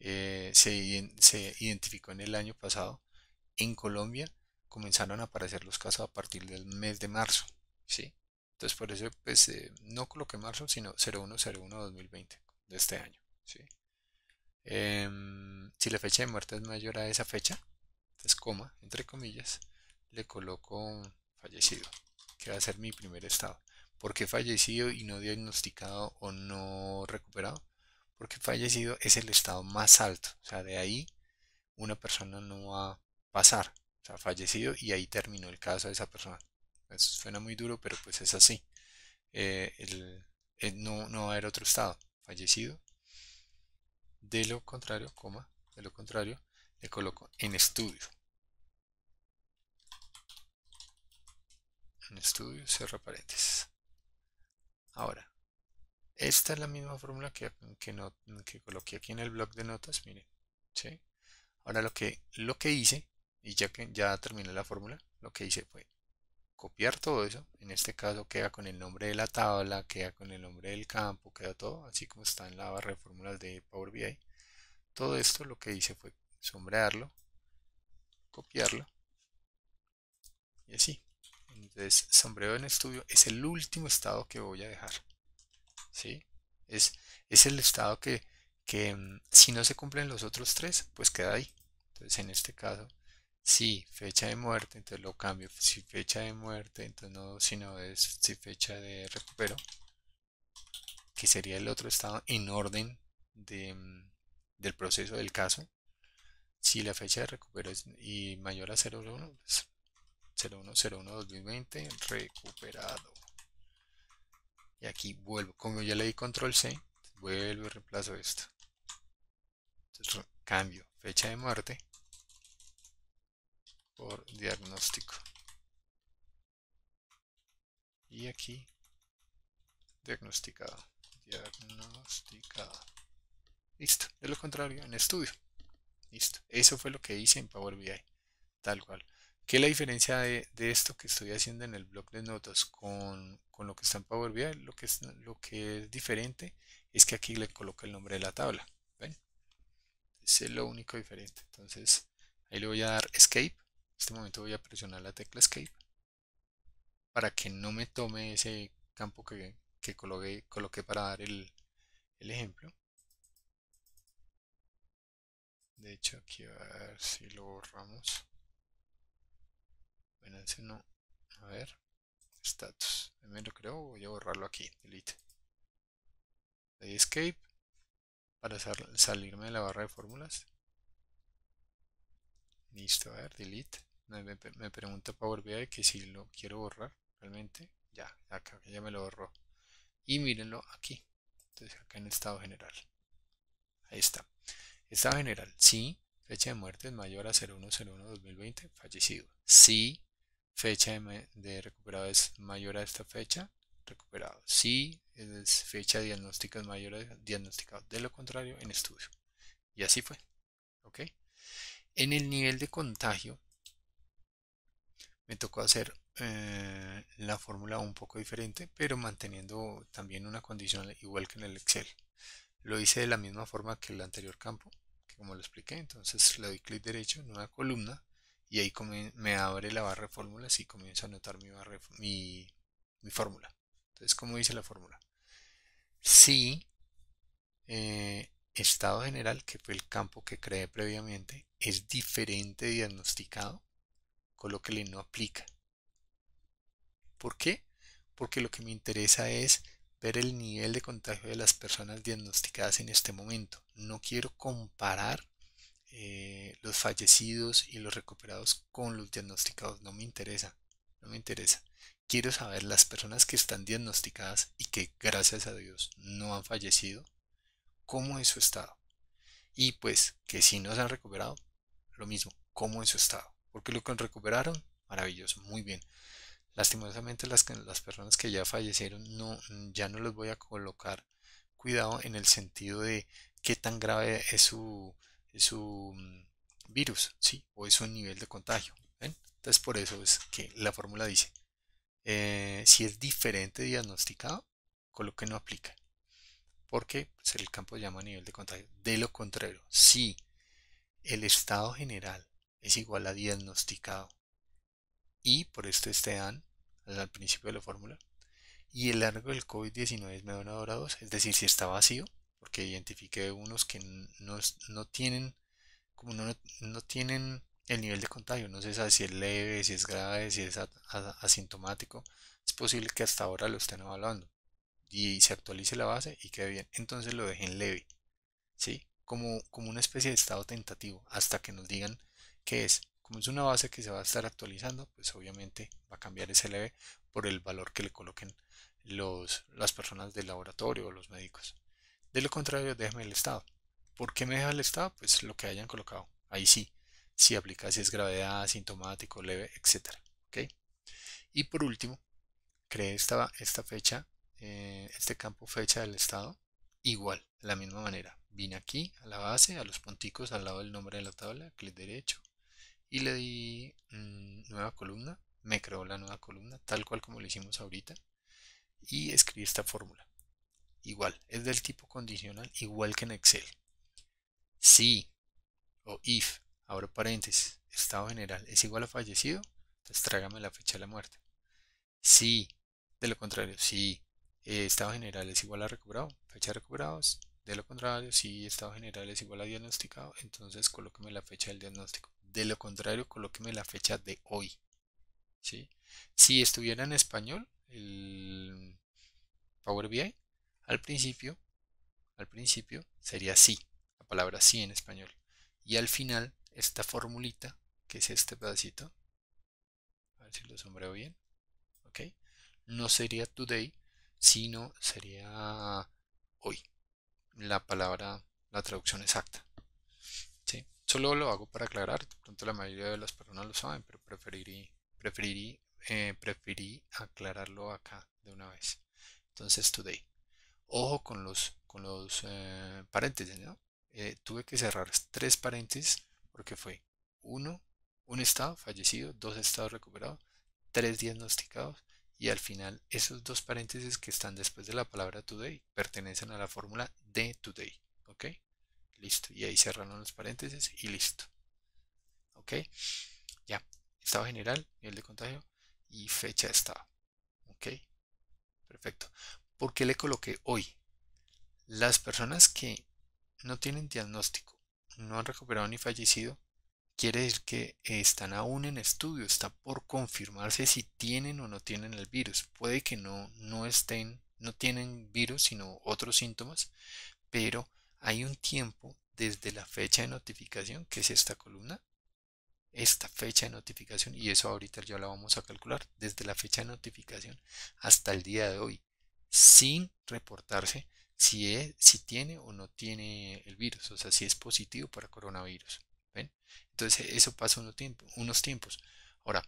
eh, se, identificó en el año pasado, en Colombia comenzaron a aparecer los casos a partir del mes de marzo, Entonces por eso pues, eh, no coloqué marzo, sino 0101-2020 de este año. Em, si la fecha de muerte es mayor a esa fecha, entonces pues, coma, entre comillas, le coloco fallecido, que va a ser mi primer estado. ¿Por qué fallecido y no diagnosticado o no recuperado? Porque fallecido es el estado más alto, o sea, de ahí una persona no va a pasar, o sea, fallecido y ahí terminó el caso de esa persona. Eso suena muy duro, pero pues es así. Eh, eh, no, no va a haber otro estado, fallecido. De lo contrario, coma, de lo contrario, le coloco en estudio. estudio, cierra paréntesis. Ahora, esta es la misma fórmula que, no, que coloqué aquí en el blog de notas, miren. ¿sí? Ahora lo que, lo que hice, y ya, que, ya terminé la fórmula, lo que hice fue copiar todo eso, en este caso queda con el nombre de la tabla, queda con el nombre del campo, queda todo, así como está en la barra de fórmulas de Power BI. Todo esto lo que hice fue sombrearlo, copiarlo, y así. Entonces, sombrero en estudio es el último estado que voy a dejar. ¿Sí? Es, es el estado que, mm, si no se cumplen los otros tres, pues queda ahí. Entonces, en este caso, si fecha de muerte, entonces lo cambio. Si fecha de muerte, entonces no, si no es si fecha de recupero, que sería el otro estado en orden de, mm, del proceso del caso. Si la fecha de recupero es y mayor a 0,1, pues 0101-2020 recuperado. Y aquí vuelvo, como ya le di control C, vuelvo y reemplazo esto. cambio fecha de muerte por diagnóstico. Y aquí, diagnosticado, diagnosticado. Listo, de lo contrario, en estudio. Listo, eso fue lo que hice en Power BI, tal cual. ¿Qué es la diferencia de, esto que estoy haciendo en el bloque de notas con, lo que está en Power BI? Lo que, es, lo que es diferente es que aquí le coloca el nombre de la tabla. Ese es lo único diferente. Entonces, ahí le voy a dar Escape. En este momento voy a presionar la tecla Escape para que no me tome ese campo que, que coloqué, para dar el, el ejemplo. De hecho, aquí a ver si lo borramos no. A ver. Status. me lo creo. Voy a borrarlo aquí. Delete. escape. Para salirme de la barra de fórmulas. Listo. A ver. Delete. Me, pregunta Power BI que si lo quiero borrar realmente. Ya. Acá ya me lo borró. Y mírenlo aquí. Entonces acá en estado general. Ahí está. Estado general. Sí. Fecha de muerte es mayor a 0101-2020. Fallecido. Sí fecha de, recuperado es mayor a esta fecha, recuperado. Si es fecha de diagnóstico es mayor a diagnosticado, de lo contrario, en estudio. Y así fue. ¿Ok? En el nivel de contagio, me tocó hacer eh, la fórmula un poco diferente, pero manteniendo también una condición igual que en el Excel. Lo hice de la misma forma que el anterior campo, que como lo expliqué, entonces le doy clic derecho en una columna, y ahí me abre la barra de fórmulas y comienzo a anotar mi, mi, fórmula. Entonces, ¿cómo dice la fórmula? Si eh, estado general, que fue el campo que creé previamente, es diferente lo diagnosticado, le no aplica. ¿Por qué? Porque lo que me interesa es ver el nivel de contagio de las personas diagnosticadas en este momento. No quiero comparar eh, los fallecidos y los recuperados con los diagnosticados. No me interesa, no me interesa. Quiero saber las personas que están diagnosticadas y que gracias a Dios no han fallecido, cómo es su estado. Y pues que si no se han recuperado, lo mismo, cómo es su estado. Porque lo que recuperaron, maravilloso, muy bien. Lastimosamente las, las personas que ya fallecieron no, ya no los voy a colocar cuidado en el sentido de qué tan grave es su, su virus, ¿sí? O es un nivel de contagio. Entonces por eso es que la fórmula dice, eh, si es diferente diagnosticado, coloque no aplica. Porque pues, el campo llama nivel de contagio. De lo contrario, si el estado general es igual a diagnosticado, y por esto este AN al principio de la fórmula, y el largo del COVID-19 es menor a 2, es decir, si está vacío, porque identifiqué unos que no, tienen como no, tienen el nivel de contagio, no sé si es leve, si es grave, si es asintomático, es posible que hasta ahora lo estén evaluando y se actualice la base y quede bien, entonces lo dejen leve, ¿sí? Como, como una especie de estado tentativo hasta que nos digan qué es. Como es una base que se va a estar actualizando, pues obviamente va a cambiar ese leve por el valor que le coloquen los, las personas del laboratorio o los médicos. De lo contrario, déjeme el estado. ¿Por qué me deja el estado? Pues lo que hayan colocado. Ahí sí. Si aplica, si es gravedad, sintomático, leve, etc. Y por último, creé esta, esta fecha, eh, este campo fecha del estado, igual, de la misma manera. Vine aquí a la base, a los punticos al lado del nombre de la tabla, clic derecho y le di mm, nueva columna, me creó la nueva columna, tal cual como lo hicimos ahorita, y escribí esta fórmula igual, es del tipo condicional igual que en Excel. Si o if, abro paréntesis, estado general es igual a fallecido, entonces trágame la fecha de la muerte. Si, de lo contrario, si eh, estado general es igual a recuperado, fecha de recuperados, de lo contrario, si estado general es igual a diagnosticado, entonces colóqueme la fecha del diagnóstico. De lo contrario, colóqueme la fecha de hoy. Si estuviera en español, el Power BI, al principio, al principio sería sí, la palabra sí en español. Y al final, esta formulita, que es este pedacito, a ver si lo sombreo bien, ¿ok? No sería today, sino sería hoy. La palabra, la traducción exacta. ¿Sí? Solo lo hago para aclarar, de pronto la mayoría de las personas lo saben, pero preferirí, preferirí, eh, aclararlo acá de una vez. Entonces, today ojo con los, con los eh, paréntesis, ¿no? Eh, tuve que cerrar tres paréntesis porque fue uno, un estado fallecido, dos estados recuperados, tres diagnosticados y al final esos dos paréntesis que están después de la palabra today pertenecen a la fórmula de today, ¿ok? Listo, y ahí cerraron los paréntesis y listo, ¿ok? Ya, estado general, nivel de contagio y fecha de estado, ¿ok? Perfecto. ¿Por qué le coloqué hoy? Las personas que no tienen diagnóstico, no han recuperado ni fallecido, quiere decir que están aún en estudio, está por confirmarse si tienen o no tienen el virus. Puede que no, no estén, no tienen virus, sino otros síntomas, pero hay un tiempo desde la fecha de notificación, que es esta columna, esta fecha de notificación, y eso ahorita ya la vamos a calcular, desde la fecha de notificación hasta el día de hoy sin reportarse si, tiene o no tiene el virus, o sea, si es positivo para coronavirus. Entonces, eso pasa unos, tiempos. Ahora,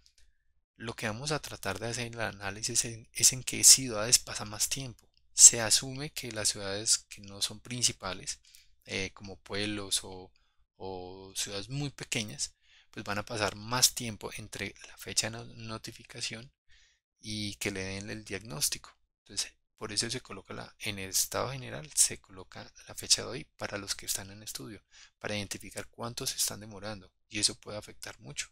lo que vamos a tratar de hacer en el análisis es en, qué ciudades pasa más tiempo. Se asume que las ciudades que no son principales, eh, como pueblos o, o, ciudades muy pequeñas, pues van a pasar más tiempo entre la fecha de notificación y que le den el diagnóstico. Entonces, por eso se coloca en el estado general, se coloca la fecha de hoy para los que están en estudio, para identificar cuántos están demorando. Y eso puede afectar mucho.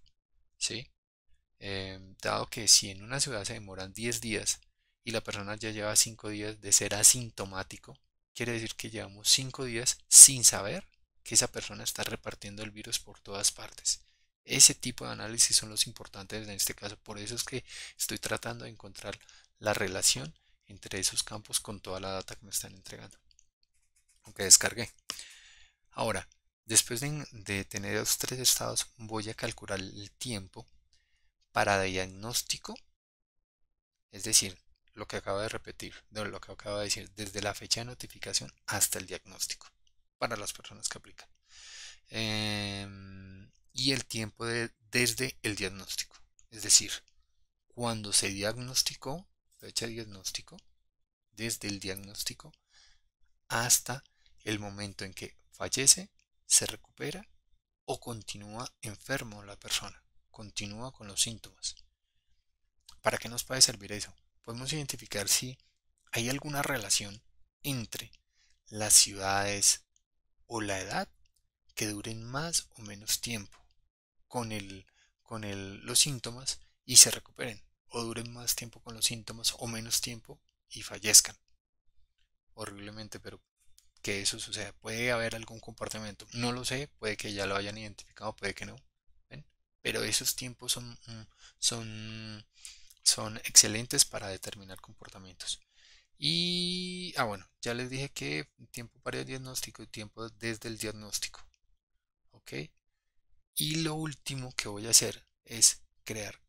Em, dado que si en una ciudad se demoran 10 días y la persona ya lleva 5 días de ser asintomático, quiere decir que llevamos 5 días sin saber que esa persona está repartiendo el virus por todas partes. Ese tipo de análisis son los importantes en este caso. Por eso es que estoy tratando de encontrar la relación entre esos campos con toda la data que me están entregando aunque descargué. Ahora, después de, tener los tres estados, voy a calcular el tiempo para diagnóstico, es decir, lo que acabo de repetir, no, lo que acaba de decir, desde la fecha de notificación hasta el diagnóstico, para las personas que aplican. Em, y el tiempo desde el diagnóstico, es decir, cuando se diagnosticó fecha de diagnóstico, desde el diagnóstico hasta el momento en que fallece, se recupera o continúa enfermo la persona, continúa con los síntomas. ¿Para qué nos puede servir eso? Podemos identificar si hay alguna relación entre las ciudades o la edad que duren más o menos tiempo con, el, con los síntomas y se recuperen o duren más tiempo con los síntomas o menos tiempo y fallezcan. Horriblemente, pero que eso suceda. Puede haber algún comportamiento, no lo sé, puede que ya lo hayan identificado, puede que no. Pero esos tiempos son, mm, son, son excelentes para determinar comportamientos. Y, ah, bueno, ya les dije que tiempo para el diagnóstico y tiempo desde el diagnóstico. ¿Ok? Y lo último que voy a hacer es crear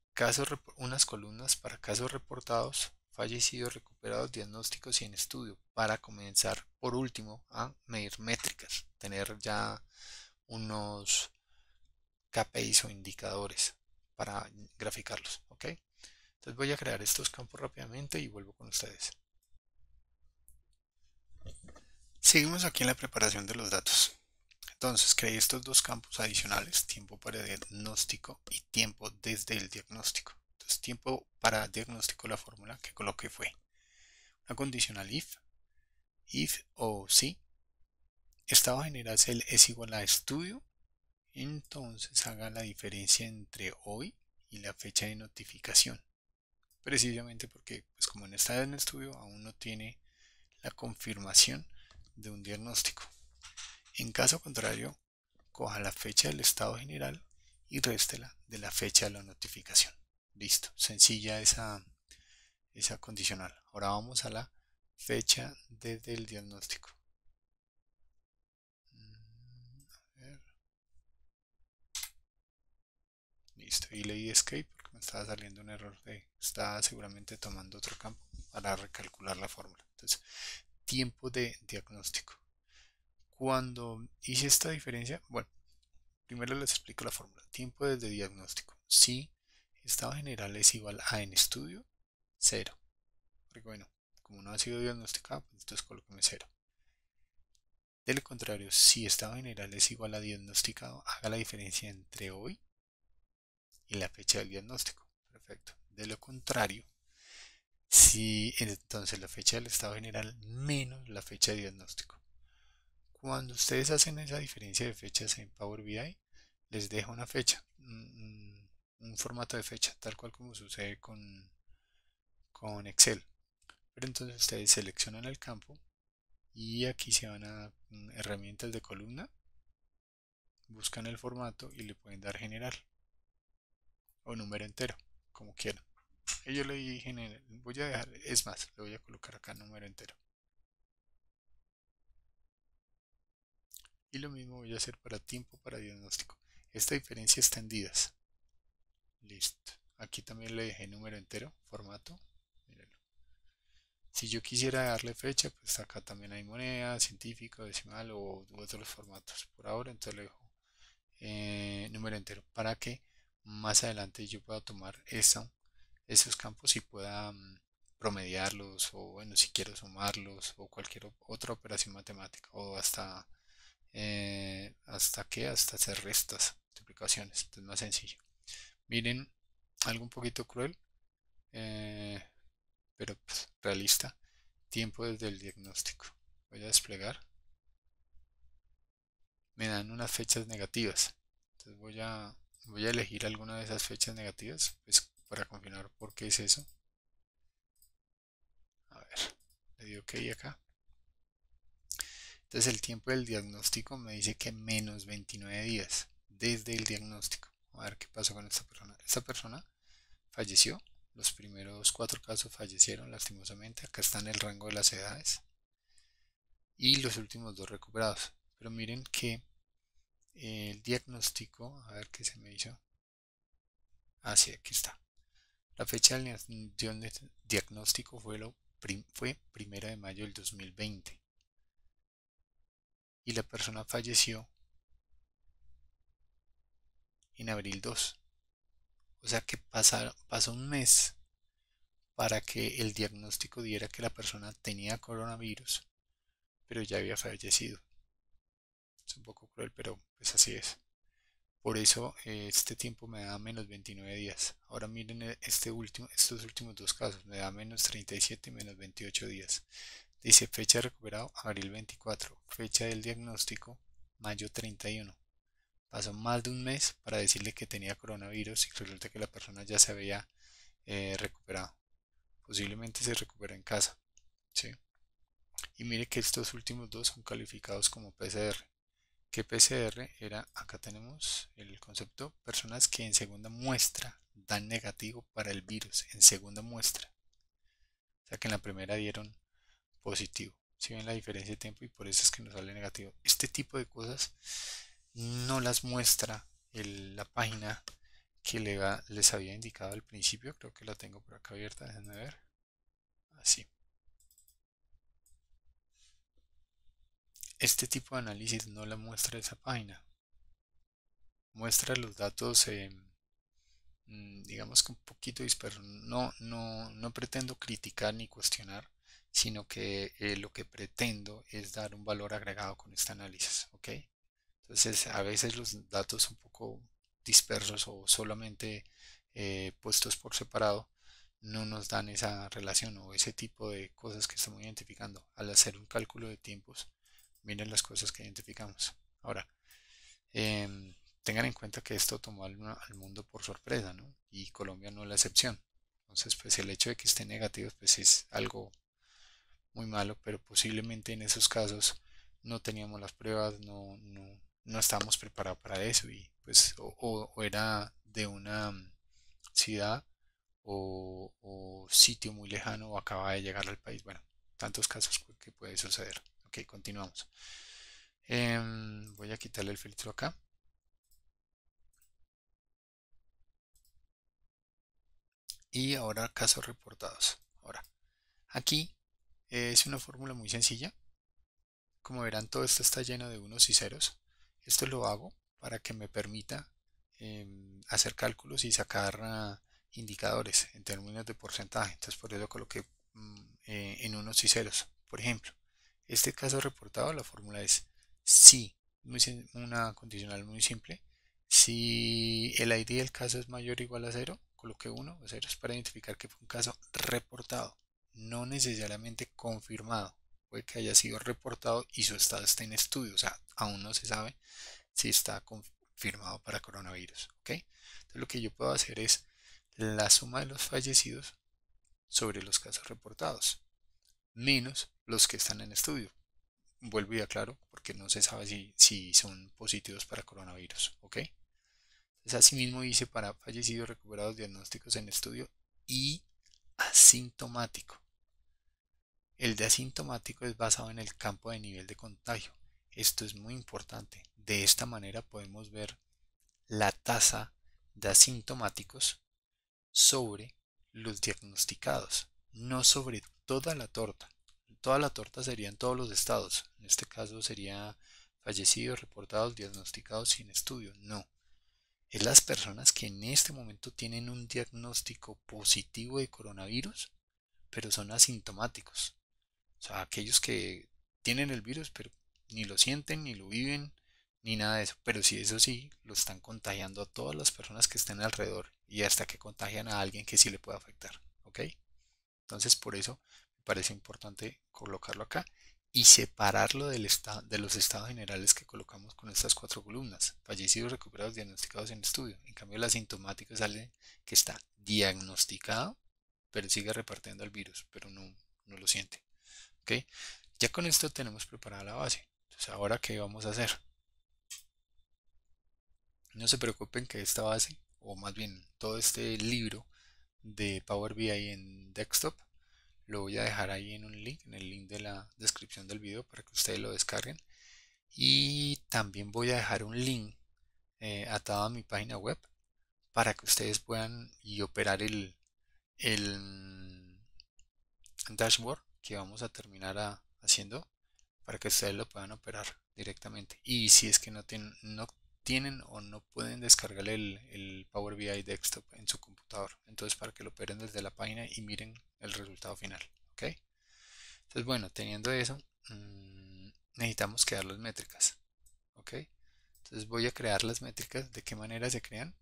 unas columnas para casos reportados, fallecidos, recuperados, diagnósticos y en estudio, para comenzar por último a medir métricas, tener ya unos KPIs o indicadores para graficarlos. ¿ok? Entonces voy a crear estos campos rápidamente y vuelvo con ustedes. Seguimos aquí en la preparación de los datos. Entonces creé estos dos campos adicionales, tiempo para diagnóstico y tiempo desde el diagnóstico. Entonces tiempo para diagnóstico, la fórmula que coloqué fue una condicional if, if o si, estado general es igual a estudio, entonces haga la diferencia entre hoy y la fecha de notificación. Precisamente porque, pues como en está en estudio, aún no tiene la confirmación de un diagnóstico. En caso contrario, coja la fecha del estado general y réstela de la fecha de la notificación. Listo, sencilla esa, esa condicional. Ahora vamos a la fecha desde el diagnóstico. Mm, Listo, y leí escape porque me estaba saliendo un error de estaba seguramente tomando otro campo para recalcular la fórmula. Entonces, tiempo de diagnóstico. Cuando hice esta diferencia, bueno, primero les explico la fórmula. Tiempo desde diagnóstico. Si estado general es igual a en estudio, cero. Porque bueno, como no ha sido diagnosticado, pues entonces colóqueme De Del contrario, si estado general es igual a diagnosticado, haga la diferencia entre hoy y la fecha del diagnóstico. Perfecto. De lo contrario, si entonces la fecha del estado general menos la fecha de diagnóstico. Cuando ustedes hacen esa diferencia de fechas en Power BI, les deja una fecha, un, formato de fecha, tal cual como sucede con, con Excel. Pero entonces ustedes seleccionan el campo y aquí se van a mm, herramientas de columna, buscan el formato y le pueden dar general o número entero, como quieran. yo le di voy a dejar, es más, le voy a colocar acá número entero. y lo mismo voy a hacer para tiempo para diagnóstico. Esta diferencia extendidas Listo. Aquí también le dejé número entero, formato. Mírenlo. Si yo quisiera darle fecha, pues acá también hay moneda, científico, decimal o otros formatos. Por ahora, entonces le dejo eh, número entero para que más adelante yo pueda tomar esa, esos campos y pueda mm, promediarlos o bueno, si quiero sumarlos o cualquier otra operación matemática o hasta eh, hasta que hasta hacer restas, multiplicaciones, es pues, más sencillo. Miren, algo un poquito cruel, eh, pero pues, realista. Tiempo desde el diagnóstico. Voy a desplegar. Me dan unas fechas negativas. Entonces voy a, voy a elegir alguna de esas fechas negativas pues, para confirmar por qué es eso. A ver, le doy OK acá. Entonces el tiempo del diagnóstico me dice que menos 29 días desde el diagnóstico. A ver qué pasó con esta persona. Esta persona falleció. Los primeros cuatro casos fallecieron lastimosamente. Acá está en el rango de las edades. Y los últimos dos recuperados. Pero miren que el diagnóstico, a ver qué se me hizo. Ah, sí, aquí está. La fecha del diagnóstico fue, lo fue de mayo del 2020 y la persona falleció en abril 2. O sea que pasó un mes para que el diagnóstico diera que la persona tenía coronavirus, pero ya había fallecido. Es un poco cruel, pero pues así es. Por eso eh, este tiempo me da menos 29 días. Ahora miren eh, este estos últimos dos casos, me da menos 37 y menos 28 días. Dice fecha de recuperado, abril 24. Fecha del diagnóstico, mayo 31. Pasó más de un mes para decirle que tenía coronavirus y resulta que la persona ya se había eh, recuperado. Posiblemente se recuperó en casa. ¿sí? Y mire que estos últimos dos son calificados como PCR. ¿Qué PCR era, acá tenemos el concepto, personas que en segunda muestra dan negativo para el virus, en segunda muestra. O sea que en la primera dieron positivo. Si ven la diferencia de tiempo y por eso es que nos sale negativo. Este tipo de cosas no las muestra la página que les había indicado al principio. Creo que la tengo por acá abierta, déjenme ver. Así. Este tipo de análisis no la muestra esa página. Muestra los datos, eh, mm, digamos que un poquito dispersos. no, no pretendo criticar ni cuestionar sino que eh, lo que pretendo es dar un valor agregado con este análisis. ¿ok? Entonces, a veces los datos un poco dispersos o solamente eh, puestos por separado no nos dan esa relación o ese tipo de cosas que estamos identificando. Al hacer un cálculo de tiempos, miren las cosas que identificamos. Ahora, em, tengan en cuenta que esto tomó al, mundo por sorpresa, ¿no? Y Colombia no es la excepción. Entonces, pues el hecho de que esté negativo, pues es algo muy malo, pero posiblemente en esos casos no teníamos las pruebas, no, no, no estábamos preparados para eso y pues o, era de una mm, ciudad o, sitio muy lejano o acaba de llegar al país. Bueno, tantos casos que puede suceder. Ok, continuamos. Em, voy a quitarle el filtro acá. Y ahora casos reportados. Ahora, aquí eh, es una fórmula muy sencilla. Como verán, todo esto está lleno de unos y ceros. Esto lo hago para que me permita em, hacer cálculos y sacar ah, indicadores en términos de porcentaje. Entonces, por eso coloqué mm, eh, en unos y ceros. Por ejemplo, este caso reportado, la fórmula es si, una condicional muy simple. Si el ID del caso es mayor o igual a 0, coloqué 1 o 0 para identificar que fue un caso reportado no necesariamente confirmado, puede que haya sido reportado y su estado está en estudio, o sea, aún no se sabe si está confirmado para coronavirus. ¿ok? Entonces lo que yo puedo hacer es la suma de los fallecidos sobre los casos reportados, menos los que están en estudio. Vuelvo y aclaro, porque no se sabe si, son positivos para coronavirus. ¿ok? Entonces asimismo hice para fallecidos recuperados diagnósticos en estudio y asintomático. El de asintomático es basado en el campo de nivel de contagio. Esto es muy importante. De esta manera podemos ver la tasa de asintomáticos sobre los diagnosticados, no sobre toda la torta. Toda la torta sería en todos los estados. En este caso sería fallecidos, reportados, diagnosticados sin estudio. No. Es las personas que en este momento tienen un diagnóstico positivo de coronavirus, pero son asintomáticos. O sea, aquellos que tienen el virus, pero ni lo sienten, ni lo viven, ni nada de eso. Pero si eso sí, lo están contagiando a todas las personas que estén alrededor y hasta que contagian a alguien que sí le puede afectar. ¿Ok? Entonces, por eso me parece importante colocarlo acá y separarlo del de los estados generales que colocamos con estas cuatro columnas. Fallecidos, recuperados, diagnosticados en estudio. En cambio, el asintomático alguien que está diagnosticado, pero sigue repartiendo el virus, pero no, no lo siente. Ya con esto tenemos preparada la base. Entonces, ¿ahora qué vamos a hacer? No se preocupen que esta base, o más bien todo este libro de Power BI en desktop, lo voy a dejar ahí en un link, en el link de la descripción del video para que ustedes lo descarguen. Y también voy a dejar un link eh, atado a mi página web para que ustedes puedan y operar el, el dashboard que vamos a terminar haciendo para que ustedes lo puedan operar directamente. Y si es que no, tienen no tienen o no pueden descargar el, el, Power BI Desktop en su computador. Entonces para que lo operen desde la página y miren el resultado final. ¿ok? Entonces bueno, teniendo eso, mm, necesitamos crear las métricas. ¿ok? Entonces voy a crear las métricas. ¿De qué manera se crean?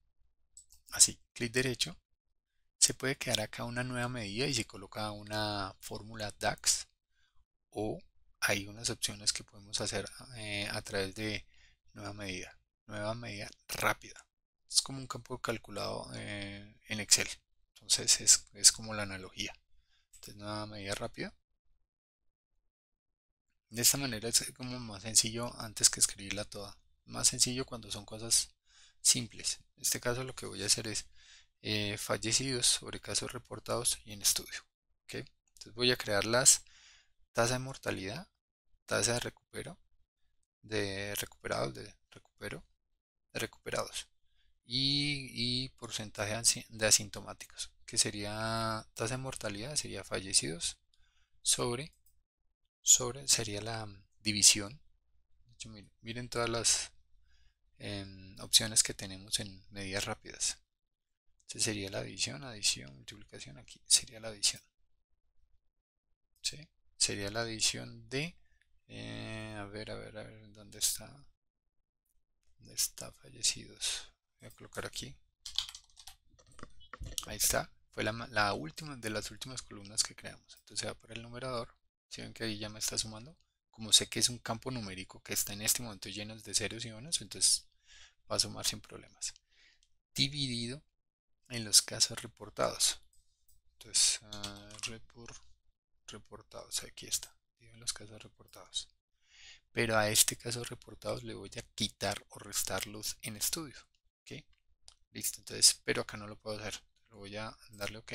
Así, clic derecho, se puede crear acá una nueva medida y se coloca una fórmula DAX o hay unas opciones que podemos hacer eh, a través de nueva medida, nueva medida rápida. Es como un campo calculado eh, en Excel. Entonces es, es como la analogía. Entonces nueva medida rápida. De esta manera es como más sencillo antes que escribirla toda. Más sencillo cuando son cosas simples. En este caso lo que voy a hacer es eh, fallecidos sobre casos reportados y en estudio. ¿okay? Entonces voy a crear las tasas de mortalidad, tasa de recupero, de recuperados, de recupero, de recuperados y, porcentaje de asintomáticos, que sería tasa de mortalidad, sería fallecidos sobre, sobre sería la división. miren, todas las em, opciones que tenemos en medidas rápidas. Este sería la división, adición, multiplicación. Aquí sería la división. Sería la división de... Eh, a ver, a ver, a ver, ¿dónde está? ¿Dónde está fallecidos? Voy a colocar aquí. Ahí está. Fue la, última de las últimas columnas que creamos. Entonces va por el numerador. Si ven que ahí ya me está sumando. Como sé que es un campo numérico que está en este momento lleno de ceros y unos, entonces va a sumar sin problemas. Dividido en los casos reportados. Entonces, ah, reportados, aquí está, en los casos reportados. Pero a este caso reportados le voy a quitar o restarlos en estudio. ¿ok? Listo, entonces, pero acá no lo puedo hacer. Lo voy a darle OK.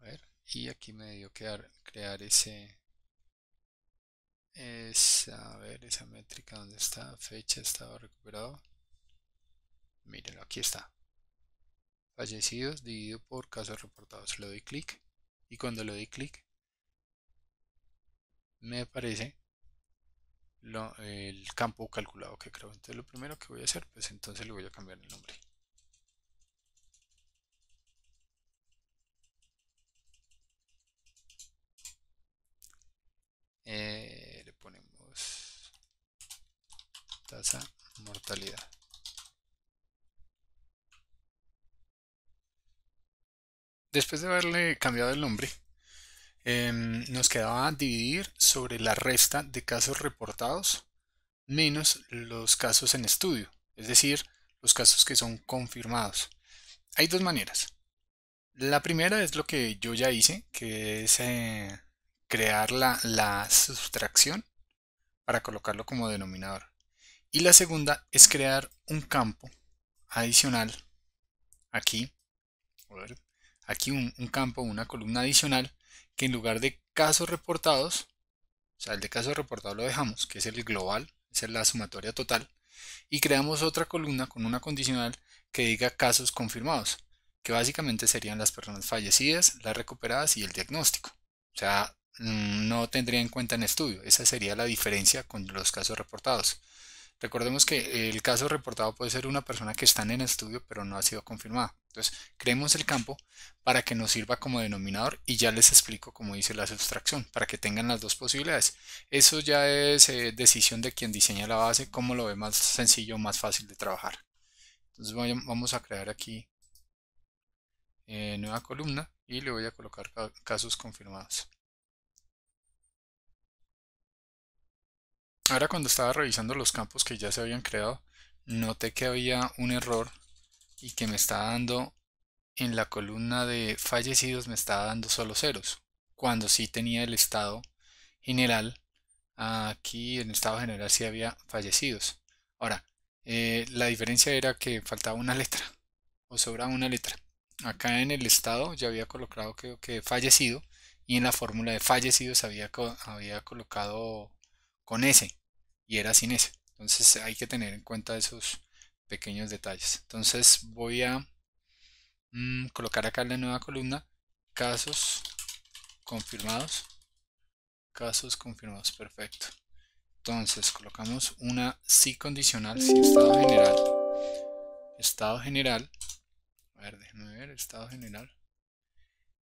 A ver, y aquí me dio que crear ese es, a ver, esa métrica donde está, fecha, estado recuperado. Mírenlo, aquí está. Fallecidos dividido por casos reportados. Le doy clic y cuando le doy clic me aparece el campo calculado que creo. Entonces lo primero que voy a hacer, pues entonces le voy a cambiar el nombre. Eh, tasa mortalidad. Después de haberle cambiado el nombre, em, nos quedaba dividir sobre la resta de casos reportados menos los casos en estudio, es decir, los casos que son confirmados. Hay dos maneras. La primera es lo que yo ya hice, que es eh, crear la, la, sustracción para colocarlo como denominador. Y la segunda es crear un campo adicional aquí, aquí un, campo, una columna adicional que en lugar de casos reportados, o sea, el de casos reportados lo dejamos, que es el global, es la sumatoria total, y creamos otra columna con una condicional que diga casos confirmados, que básicamente serían las personas fallecidas, las recuperadas y el diagnóstico. O sea, mm, no tendría en cuenta en estudio, esa sería la diferencia con los casos reportados. Recordemos que el caso reportado puede ser una persona que está en estudio pero no ha sido confirmada. Entonces, creemos el campo para que nos sirva como denominador y ya les explico cómo dice la sustracción, para que tengan las dos posibilidades. Eso ya es eh, decisión de quien diseña la base, cómo lo ve más sencillo, más fácil de trabajar. Entonces, vamos a crear aquí eh, nueva columna y le voy a colocar casos confirmados. Ahora cuando estaba revisando los campos que ya se habían creado, noté que había un error y que me estaba dando en la columna de fallecidos me estaba dando solo ceros, cuando sí tenía el estado general, aquí en el estado general sí había fallecidos. Ahora, eh, la diferencia era que faltaba una letra o sobraba una letra. Acá en el estado ya había colocado creo que fallecido y en la fórmula de fallecidos había, había colocado con S y era sin ese. Entonces hay que tener en cuenta esos pequeños detalles. Entonces voy a mm, colocar acá en la nueva columna casos confirmados. Casos confirmados, perfecto. Entonces colocamos una sí condicional, si estado general. Estado general, a ver, déjenme ver, estado general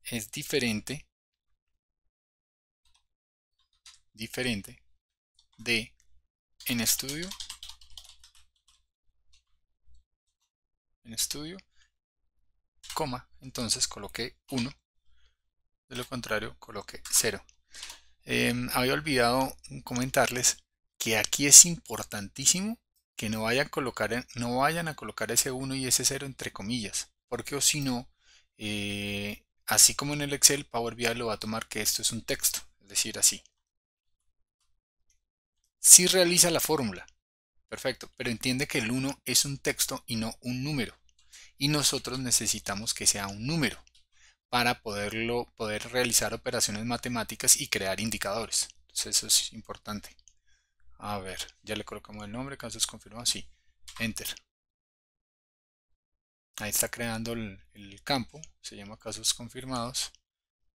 es diferente diferente de en estudio en estudio coma entonces coloqué 1 de lo contrario coloqué 0 em, había olvidado comentarles que aquí es importantísimo que no, vayan a colocar, no vayan a colocar ese 1 y ese 0 entre comillas porque o si no eh, así como en el Excel Power BI lo va a tomar que esto es un texto es decir así si realiza la fórmula. Perfecto, pero entiende que el 1 es un texto y no un número. Y nosotros necesitamos que sea un número para poderlo, poder realizar operaciones matemáticas y crear indicadores. Entonces eso es importante. A ver, ya le colocamos el nombre, casos confirmados sí. Enter. Ahí está creando el, campo, se llama casos confirmados.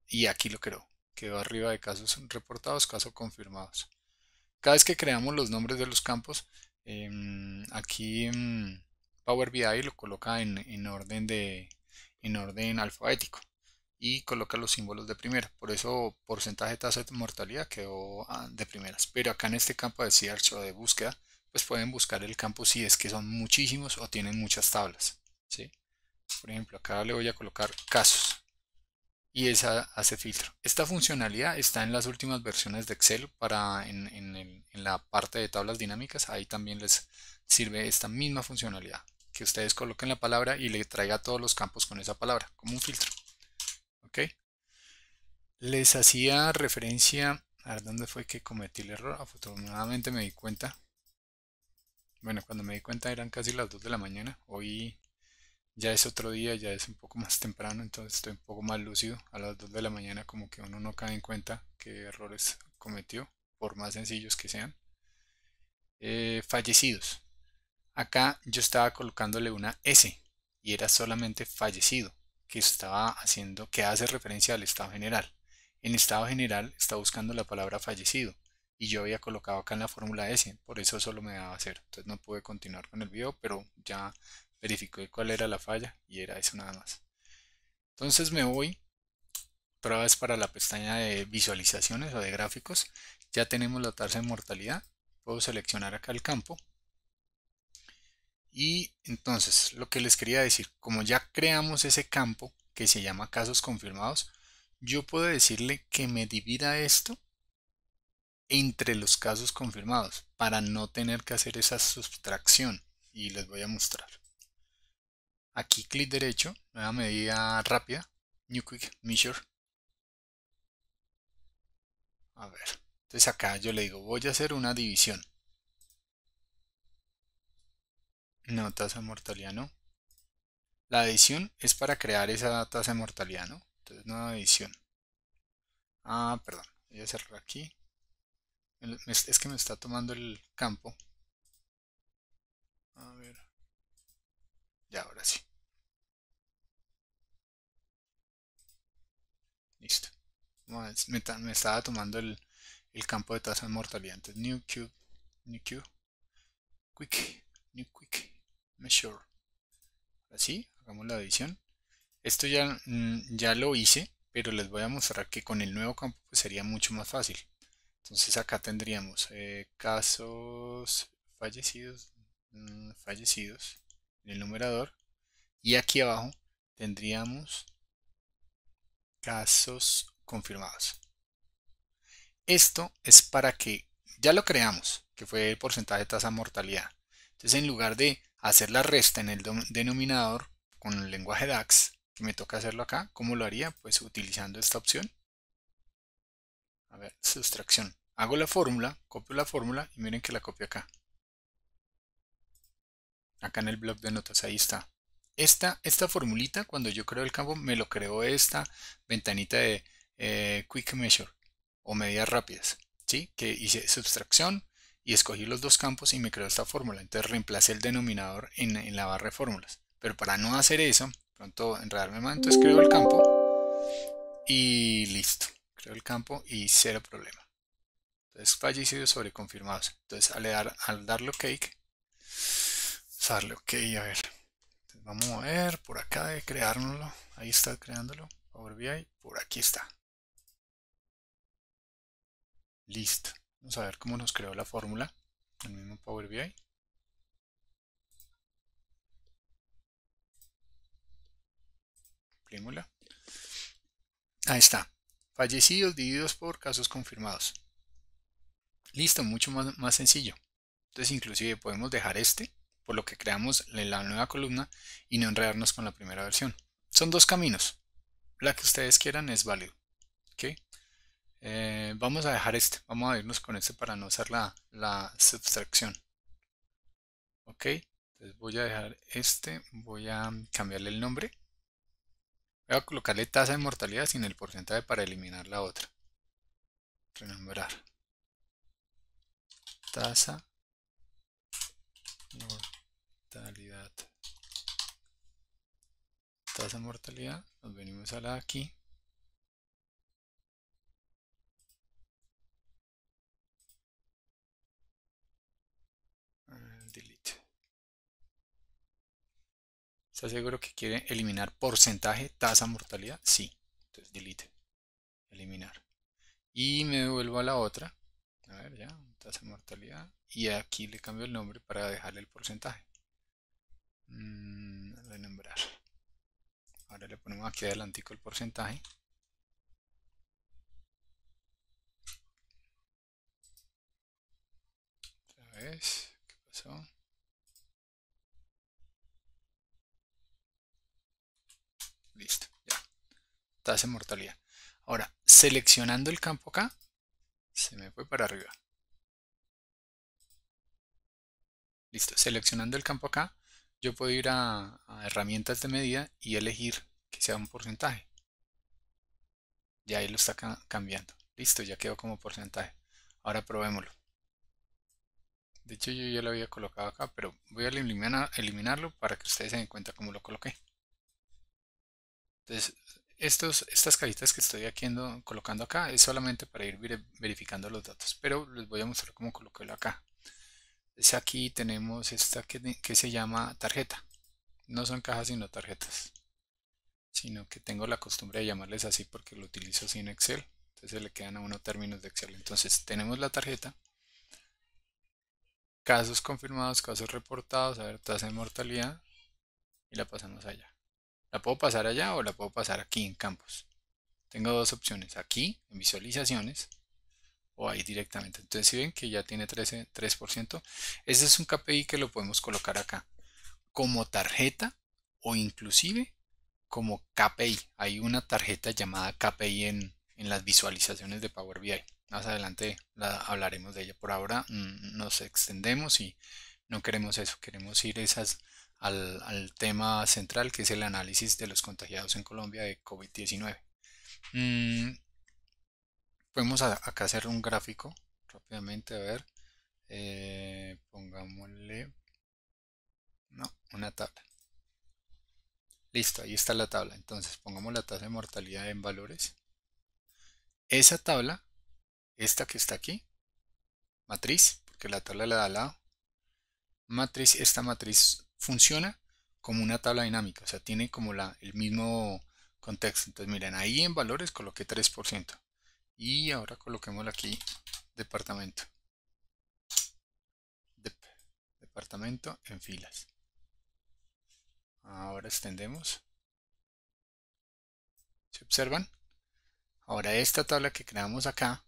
Y aquí lo creo Quedó arriba de casos reportados, casos confirmados. Cada vez que creamos los nombres de los campos, em, aquí em, Power BI lo coloca en, orden alfabético y coloca los símbolos de primera. Por eso porcentaje tasa de mortalidad quedó ah, de primeras. Pero acá en este campo de search o de búsqueda, pues pueden buscar el campo si es que son muchísimos o tienen muchas tablas. ¿sí? Por ejemplo, acá le voy a colocar casos y esa hace filtro. Esta funcionalidad está en las últimas versiones de Excel para en, en, la parte de tablas dinámicas. Ahí también les sirve esta misma funcionalidad. Que ustedes coloquen la palabra y le traiga todos los campos con esa palabra, como un filtro. ¿Ok? Les hacía referencia... A ¿dónde fue que cometí el error? Afortunadamente me di cuenta. Bueno, cuando me di cuenta eran casi las 2 de la mañana. Hoy ya es otro día, ya es un poco más temprano, entonces estoy un poco más lúcido. A las 2 de la mañana como que uno no cae en cuenta qué errores cometió, por más sencillos que sean. Eh, fallecidos. Acá yo estaba colocándole una S y era solamente fallecido, que estaba haciendo, que hace referencia al estado general. En estado general está buscando la palabra fallecido y yo había colocado acá en la fórmula S, por eso solo me daba cero. Entonces no pude continuar con el video, pero ya verificó cuál era la falla y era eso nada más. Entonces me voy Pruebas para la pestaña de visualizaciones o de gráficos. Ya tenemos la tasa de mortalidad. Puedo seleccionar acá el campo. Y entonces lo que les quería decir, como ya creamos ese campo que se llama casos confirmados, yo puedo decirle que me divida esto entre los casos confirmados para no tener que hacer esa sustracción y les voy a mostrar. Aquí clic derecho, nueva medida rápida, New Quick Measure. A ver, entonces acá yo le digo, voy a hacer una división. No, tasa de mortalidad no. La división es para crear esa tasa de mortalidad, ¿no? Entonces, nueva división. Ah, perdón, voy a cerrar aquí. Es que me está tomando el campo. A ver. Ya, ahora sí. me, estaba tomando el, el, campo de tasa de mortalidad. new cube, new cube, quick, new quick, measure. Así, hagamos la división. Esto ya, mm, ya lo hice, pero les voy a mostrar que con el nuevo campo pues, sería mucho más fácil. Entonces acá tendríamos eh, casos fallecidos, mm, fallecidos en el numerador. Y aquí abajo tendríamos casos confirmados. Esto es para que ya lo creamos, que fue el porcentaje de tasa mortalidad. Entonces, en lugar de hacer la resta en el denominador con el lenguaje DAX, que me toca hacerlo acá, ¿cómo lo haría? Pues utilizando esta opción. A ver, sustracción. Hago la fórmula, copio la fórmula y miren que la copio acá. Acá en el blog de notas, ahí está. Esta, esta formulita, cuando yo creo el campo, me lo creó esta ventanita de eh, quick Measure o medidas rápidas, ¿sí? que hice sustracción y escogí los dos campos y me creó esta fórmula. Entonces reemplacé el denominador en, la barra de fórmulas. Pero para no hacer eso, pronto enredarme más, entonces creo el campo y listo. Creo el campo y cero problema. Entonces fallecidos sobre confirmados. Entonces al, dar, al darle OK, pues, darle OK, a ver. vamos a ver por acá de creárnoslo. Ahí está creándolo. por aquí está. Listo. Vamos a ver cómo nos creó la fórmula. El mismo Power BI. Primula. Ahí está. Fallecidos divididos por casos confirmados. Listo, mucho más, más sencillo. Entonces inclusive podemos dejar este, por lo que creamos la nueva columna y no enredarnos con la primera versión. Son dos caminos. La que ustedes quieran es válido. ¿Okay? Eh, vamos a dejar este, vamos a irnos con este para no hacer la, la subtracción. Ok, entonces voy a dejar este, voy a cambiarle el nombre. Voy a colocarle tasa de mortalidad sin el porcentaje para eliminar la otra. Renombrar. Tasa mortalidad. Tasa de mortalidad. Nos venimos a la aquí. ¿Estás seguro que quiere eliminar porcentaje, tasa, mortalidad? Sí. Entonces, delete. Eliminar. Y me vuelvo a la otra. A ver, ya. Tasa, mortalidad. Y aquí le cambio el nombre para dejarle el porcentaje. renombrar. Mm, Ahora le ponemos aquí adelantico el porcentaje. ¿Qué pasó? Listo, ya. Tasa de mortalidad. Ahora, seleccionando el campo acá, se me fue para arriba. Listo, seleccionando el campo acá, yo puedo ir a, herramientas de medida y elegir que sea un porcentaje. Ya ahí lo está cambiando. Listo, ya quedó como porcentaje. Ahora probémoslo. De hecho yo ya lo había colocado acá, pero voy a eliminarlo para que ustedes se den cuenta cómo lo coloqué. Entonces, estas cajitas que estoy aquí colocando acá es solamente para ir verificando los datos, pero les voy a mostrar cómo coloquélo acá. Entonces aquí tenemos esta que, que se llama tarjeta. No son cajas sino tarjetas, sino que tengo la costumbre de llamarles así porque lo utilizo sin Excel. Entonces le quedan a uno términos de Excel. Entonces tenemos la tarjeta, casos confirmados, casos reportados, a ver, tasa de mortalidad y la pasamos allá. ¿La puedo pasar allá o la puedo pasar aquí en campos? Tengo dos opciones, aquí en visualizaciones o ahí directamente. Entonces si ven que ya tiene 13, 3%, ese es un KPI que lo podemos colocar acá como tarjeta o inclusive como KPI. Hay una tarjeta llamada KPI en, las visualizaciones de Power BI. Más adelante hablaremos de ella. Por ahora mm, nos extendemos y no queremos eso, queremos ir esas al, tema central, que es el análisis de los contagiados en Colombia de COVID-19. Mm, podemos acá hacer un gráfico rápidamente, a ver. Eh, pongámosle no, una tabla. Listo, ahí está la tabla. Entonces pongamos la tasa de mortalidad en valores. Esa tabla, esta que está aquí, matriz, porque la tabla la da al lado, matriz, esta matriz funciona como una tabla dinámica, o sea, tiene como la, el mismo contexto. Entonces, miren, ahí en valores coloqué 3%. Y ahora coloquemos aquí, departamento. departamento en filas. Ahora extendemos. ¿Se observan? Ahora esta tabla que creamos acá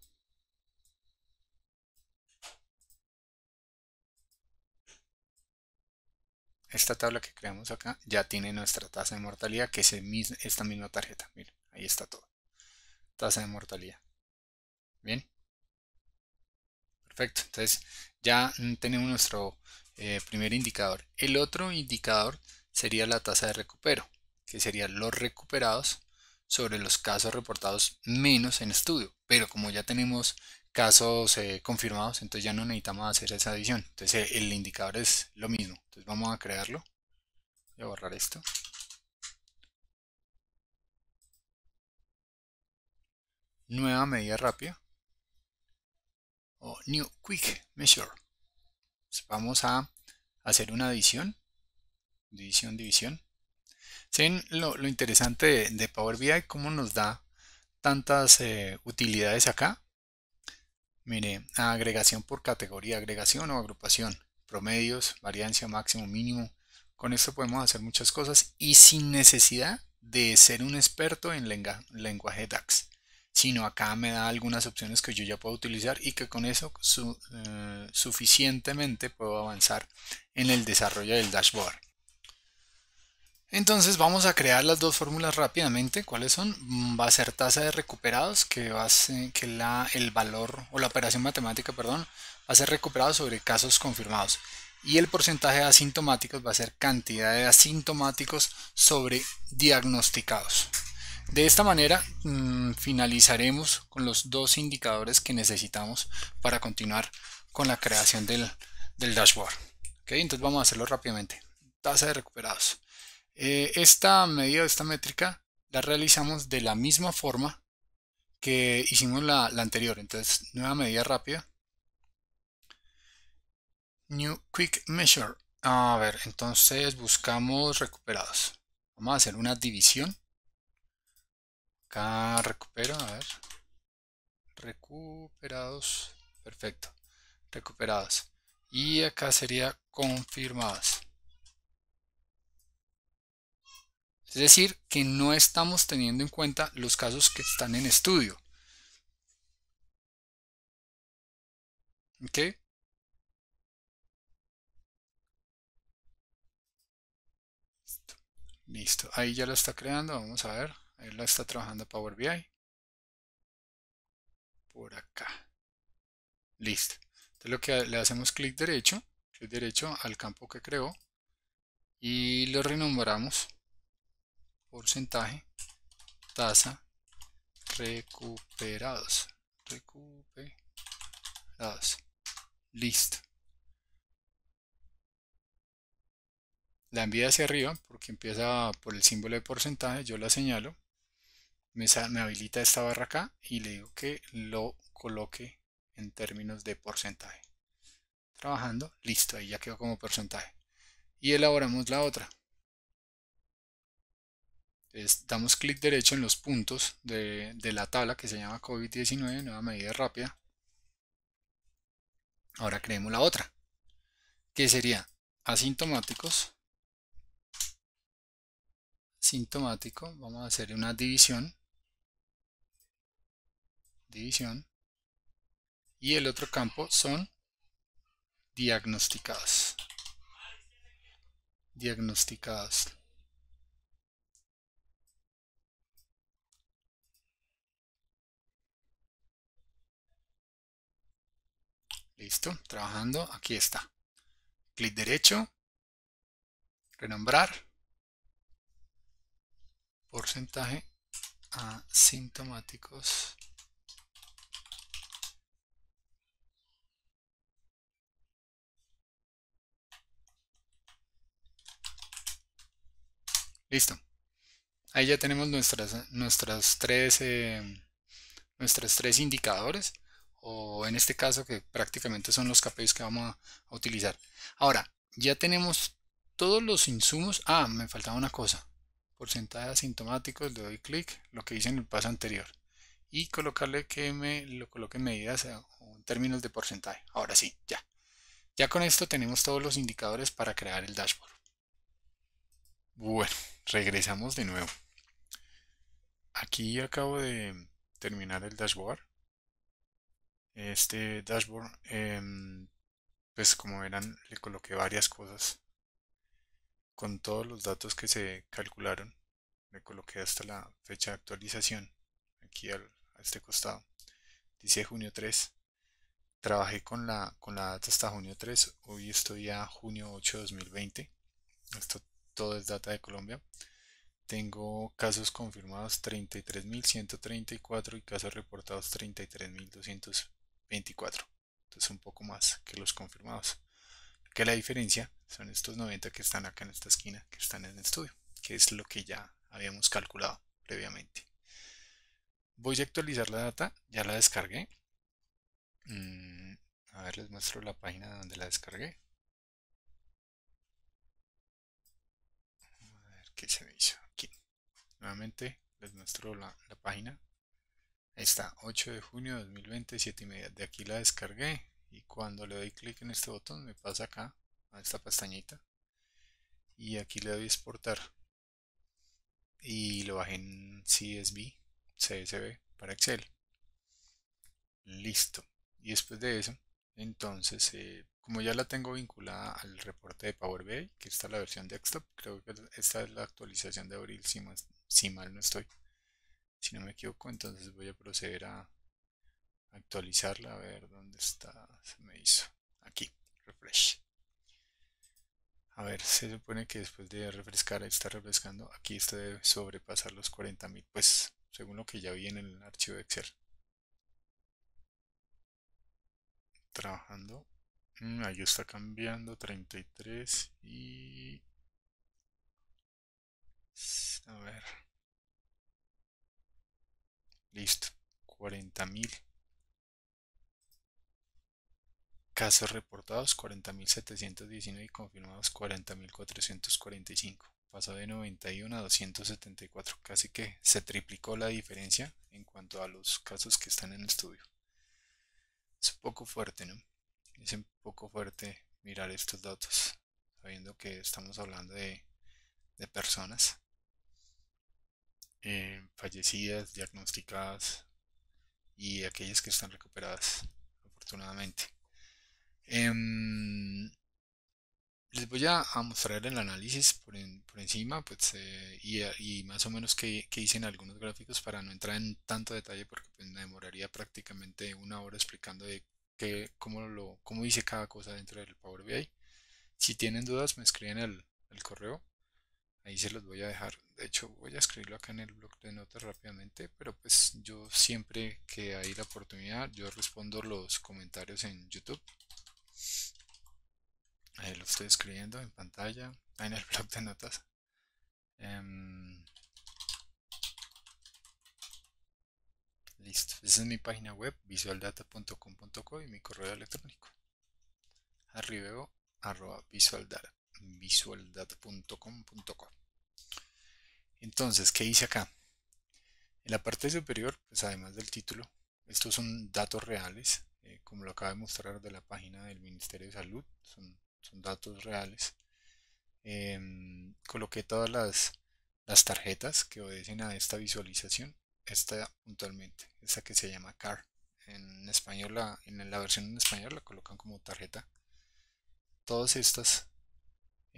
esta tabla que creamos acá ya tiene nuestra tasa de mortalidad, que es esta misma tarjeta. Miren, ahí está todo. Tasa de mortalidad. Bien. Perfecto. Entonces ya tenemos nuestro eh, primer indicador. El otro indicador sería la tasa de recupero, que serían los recuperados sobre los casos reportados menos en estudio. Pero como ya tenemos casos eh, confirmados, entonces ya no necesitamos hacer esa adición. Entonces eh, el indicador es lo mismo. Entonces vamos a crearlo. Voy a borrar esto. Nueva medida rápida. O New Quick Measure. vamos a hacer una adición. División, división. Se Lo, lo interesante de, Power BI? ¿Cómo nos da tantas eh, utilidades acá? Mire, agregación por categoría, agregación o agrupación, promedios, variancia, máximo, mínimo. Con esto podemos hacer muchas cosas y sin necesidad de ser un experto en lenguaje DAX, sino acá me da algunas opciones que yo ya puedo utilizar y que con eso eh, suficientemente puedo avanzar en el desarrollo del dashboard. Entonces vamos a crear las dos fórmulas rápidamente. ¿Cuáles son? Mm, va a ser tasa de recuperados, que va a ser, que la, el valor o la operación matemática, perdón, va a ser recuperado sobre casos confirmados. Y el porcentaje de asintomáticos va a ser cantidad de asintomáticos sobre diagnosticados. De esta manera mm, finalizaremos con los dos indicadores que necesitamos para continuar con la creación del, del dashboard. Entonces vamos a hacerlo rápidamente. Tasa de recuperados. Eh, esta medida, esta métrica, la realizamos de la misma forma que hicimos la, anterior. Entonces, nueva medida rápida. New Quick Measure. A ver, entonces buscamos recuperados. Vamos a hacer una división. Acá recupero, a ver. Recuperados. Perfecto. Recuperados. Y acá sería confirmadas. Es decir, que no estamos teniendo en cuenta los casos que están en estudio. ¿Ok? Listo. Ahí ya lo está creando. Vamos a ver. Ahí lo está trabajando Power BI. Por acá. Listo. Entonces lo que le hacemos clic derecho. Clic derecho al campo que creó. Y lo renombramos porcentaje, tasa, recuperados, recuperados, listo. La envía hacia arriba porque empieza por el símbolo de porcentaje, yo la señalo, me, me habilita esta barra acá y le digo que lo coloque en términos de porcentaje. Trabajando, listo, ahí ya quedó como porcentaje. Y elaboramos la otra damos clic derecho en los puntos de, la tabla que se llama COVID-19, nueva medida rápida. Ahora creemos la otra, que sería asintomáticos. Sintomático, vamos a hacer una división. División. Y el otro campo son diagnosticados. Diagnosticados. Listo, trabajando, aquí está. Clic derecho, renombrar, porcentaje asintomáticos. Listo. Ahí ya tenemos nuestras, nuestras tres, eh, nuestros tres indicadores o en este caso que prácticamente son los KPIs que vamos a, utilizar. Ahora, ya tenemos todos los insumos. Ah, me faltaba una cosa. Porcentaje asintomáticos, le doy clic, lo que hice en el paso anterior. Y colocarle que me lo coloque en medidas eh, o en términos de porcentaje. Ahora sí, ya. Ya con esto tenemos todos los indicadores para crear el dashboard. Bueno, regresamos de nuevo. Aquí acabo de terminar el dashboard este dashboard em, pues como verán le coloqué varias cosas con todos los datos que se calcularon le coloqué hasta la fecha de actualización aquí a este costado dice junio 3 trabajé con la con la data hasta junio 3 hoy estoy a junio 8 de 2020 esto todo es data de Colombia tengo casos confirmados 33.134 y casos reportados 33.200 24. Entonces un poco más que los confirmados. Que la diferencia son estos 90 que están acá en esta esquina, que están en el estudio, que es lo que ya habíamos calculado previamente. Voy a actualizar la data, ya la descargué. Mm, a ver, les muestro la página donde la descargué. A ver qué se me hizo aquí. Nuevamente les muestro la página Ahí está, 8 de junio de 2020, 7 y media. De aquí la descargué y cuando le doy clic en este botón me pasa acá, a esta pestañita. Y aquí le doy exportar. Y lo bajé en CSV, CSV para Excel. Listo. Y después de eso, entonces, eh, como ya la tengo vinculada al reporte de Power BI, que está la versión desktop, creo que esta es la actualización de abril, si, más, si mal no estoy si no me equivoco entonces voy a proceder a actualizarla a ver dónde está se me hizo aquí refresh a ver se supone que después de refrescar está refrescando aquí está debe sobrepasar los 40.000 pues según lo que ya vi en el archivo de excel trabajando mm, ahí está cambiando 33 y a ver Listo. 40.000 casos reportados, 40.719 y confirmados 40.445. Pasó de 91 a 274, casi que se triplicó la diferencia en cuanto a los casos que están en estudio. Es un poco fuerte, ¿no? Es un poco fuerte mirar estos datos, sabiendo que estamos hablando de, de personas eh, fallecidas, diagnosticadas y aquellas que están recuperadas, afortunadamente. Em, les voy a, mostrar el análisis por, encima pues, eh, y, más o menos que, hice en algunos gráficos para no entrar en tanto detalle porque pues, me demoraría prácticamente una hora explicando de qué, cómo, lo, cómo hice cada cosa dentro del Power BI. Si tienen dudas me escriben el correo ahí se los voy a dejar de hecho voy a escribirlo acá en el blog de notas rápidamente pero pues yo siempre que hay la oportunidad yo respondo los comentarios en youtube ahí lo estoy escribiendo en pantalla en el blog de notas em, listo esa es mi página web visualdata.com.co y mi correo electrónico arribeo visualdata visualdad.com.co. Entonces, ¿qué hice acá? En la parte superior, pues además del título, estos son datos reales, eh, como lo acaba de mostrar de la página del Ministerio de Salud, son, datos reales. Em, coloqué todas las, las tarjetas que obedecen a esta visualización, esta puntualmente, esta que se llama CAR. En español, la, en la versión en español la colocan como tarjeta. Todas estas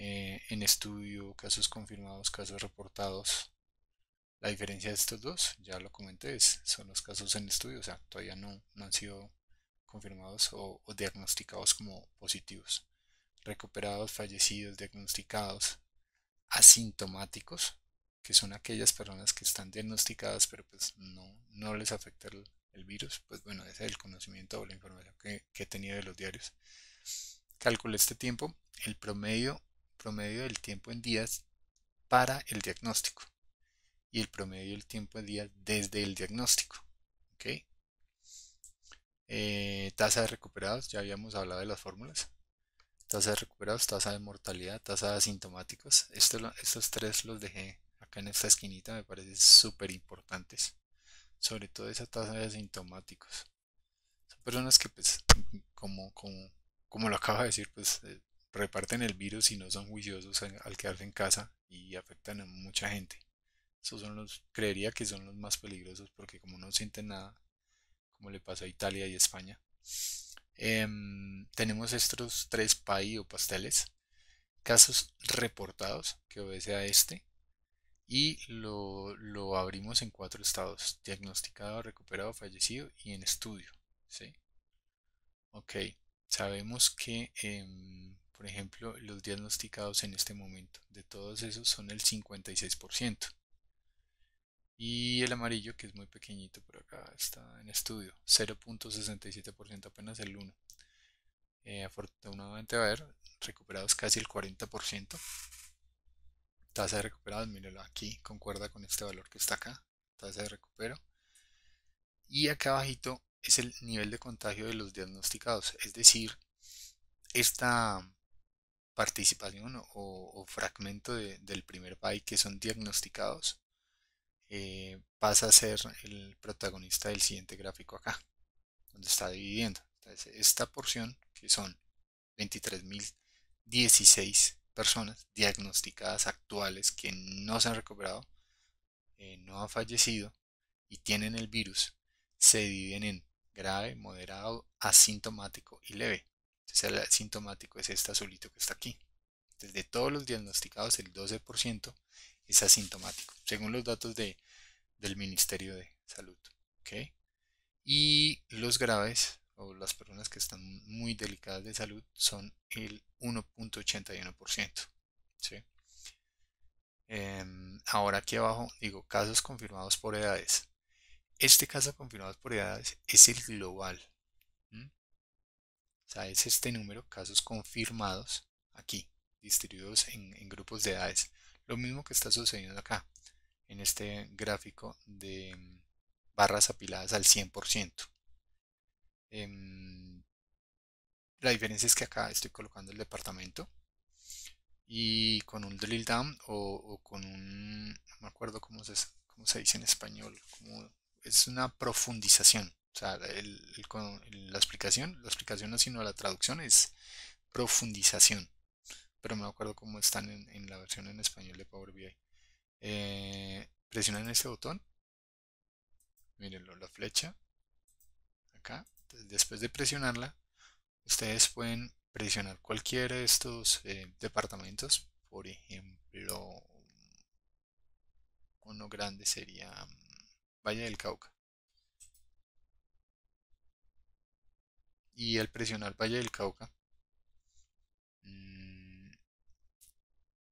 eh, en estudio, casos confirmados, casos reportados. La diferencia de estos dos, ya lo comenté, son los casos en estudio, o sea, todavía no, no han sido confirmados o, diagnosticados como positivos. Recuperados, fallecidos, diagnosticados, asintomáticos, que son aquellas personas que están diagnosticadas pero pues no, no les afecta el, virus, pues bueno, ese es el conocimiento o la información que, que he tenido de los diarios. Calculé este tiempo, el promedio promedio del tiempo en días para el diagnóstico y el promedio del tiempo en días desde el diagnóstico. ok, eh, tasa de recuperados, ya habíamos hablado de las fórmulas. Tasa de recuperados, tasa de mortalidad, tasa de asintomáticos. estos tres los dejé acá en esta esquinita, me parece súper importantes. Sobre todo esa tasa de asintomáticos. Son personas que, pues, como, como, como lo acaba de decir, pues eh, reparten el virus y no son juiciosos al quedarse en casa y afectan a mucha gente. Esos son los, creería que son los más peligrosos porque como no sienten nada, como le pasa a Italia y España, em, tenemos estos tres PAI o pasteles, casos reportados que obedece a este y lo, abrimos en cuatro estados, diagnosticado, recuperado, fallecido y en estudio. Ok, sabemos que em, por ejemplo, los diagnosticados en este momento. De todos esos son el 56%. Y el amarillo, que es muy pequeñito pero acá, está en estudio. 0.67% apenas el 1. Eh, afortunadamente, a ver, recuperados casi el 40%. Tasa de recuperados, mírenlo aquí, concuerda con este valor que está acá. Tasa de recupero. Y acá abajito es el nivel de contagio de los diagnosticados. Es decir, esta participación o, fragmento del primer país que son diagnosticados, eh, pasa a ser el protagonista del siguiente gráfico acá, donde está dividiendo. esta porción, que son 23.016 personas diagnosticadas actuales que no se han recuperado, eh, no han fallecido y tienen el virus, se dividen en grave, moderado, asintomático y leve el este asintomático es este azulito que está aquí. de todos los diagnosticados el 12% es asintomático, según los datos de, del Ministerio de Salud. ¿okay? Y los graves o las personas que están muy delicadas de salud son el 1.81%. ¿sí? Em, ahora aquí abajo digo casos confirmados por edades. Este caso confirmado por edades es el global, o sea, es este número, casos confirmados, aquí, distribuidos en, grupos de edades. Lo mismo que está sucediendo acá, en este gráfico de mm, barras apiladas al 100%. Em, la diferencia es que acá estoy colocando el departamento y con un drill down o, con un, no me acuerdo cómo se, se dice en español, es una profundización. O sea, la explicación, la explicación no sino la traducción es profundización. Pero me acuerdo cómo están en, la versión en español de Power BI. Eh, presionan este botón. Mírenlo, la flecha. Acá. Después de presionarla, ustedes pueden presionar cualquiera de estos eh, departamentos. Por ejemplo, uno grande sería mm, Valle del Cauca. y al presionar Valle del Cauca mm,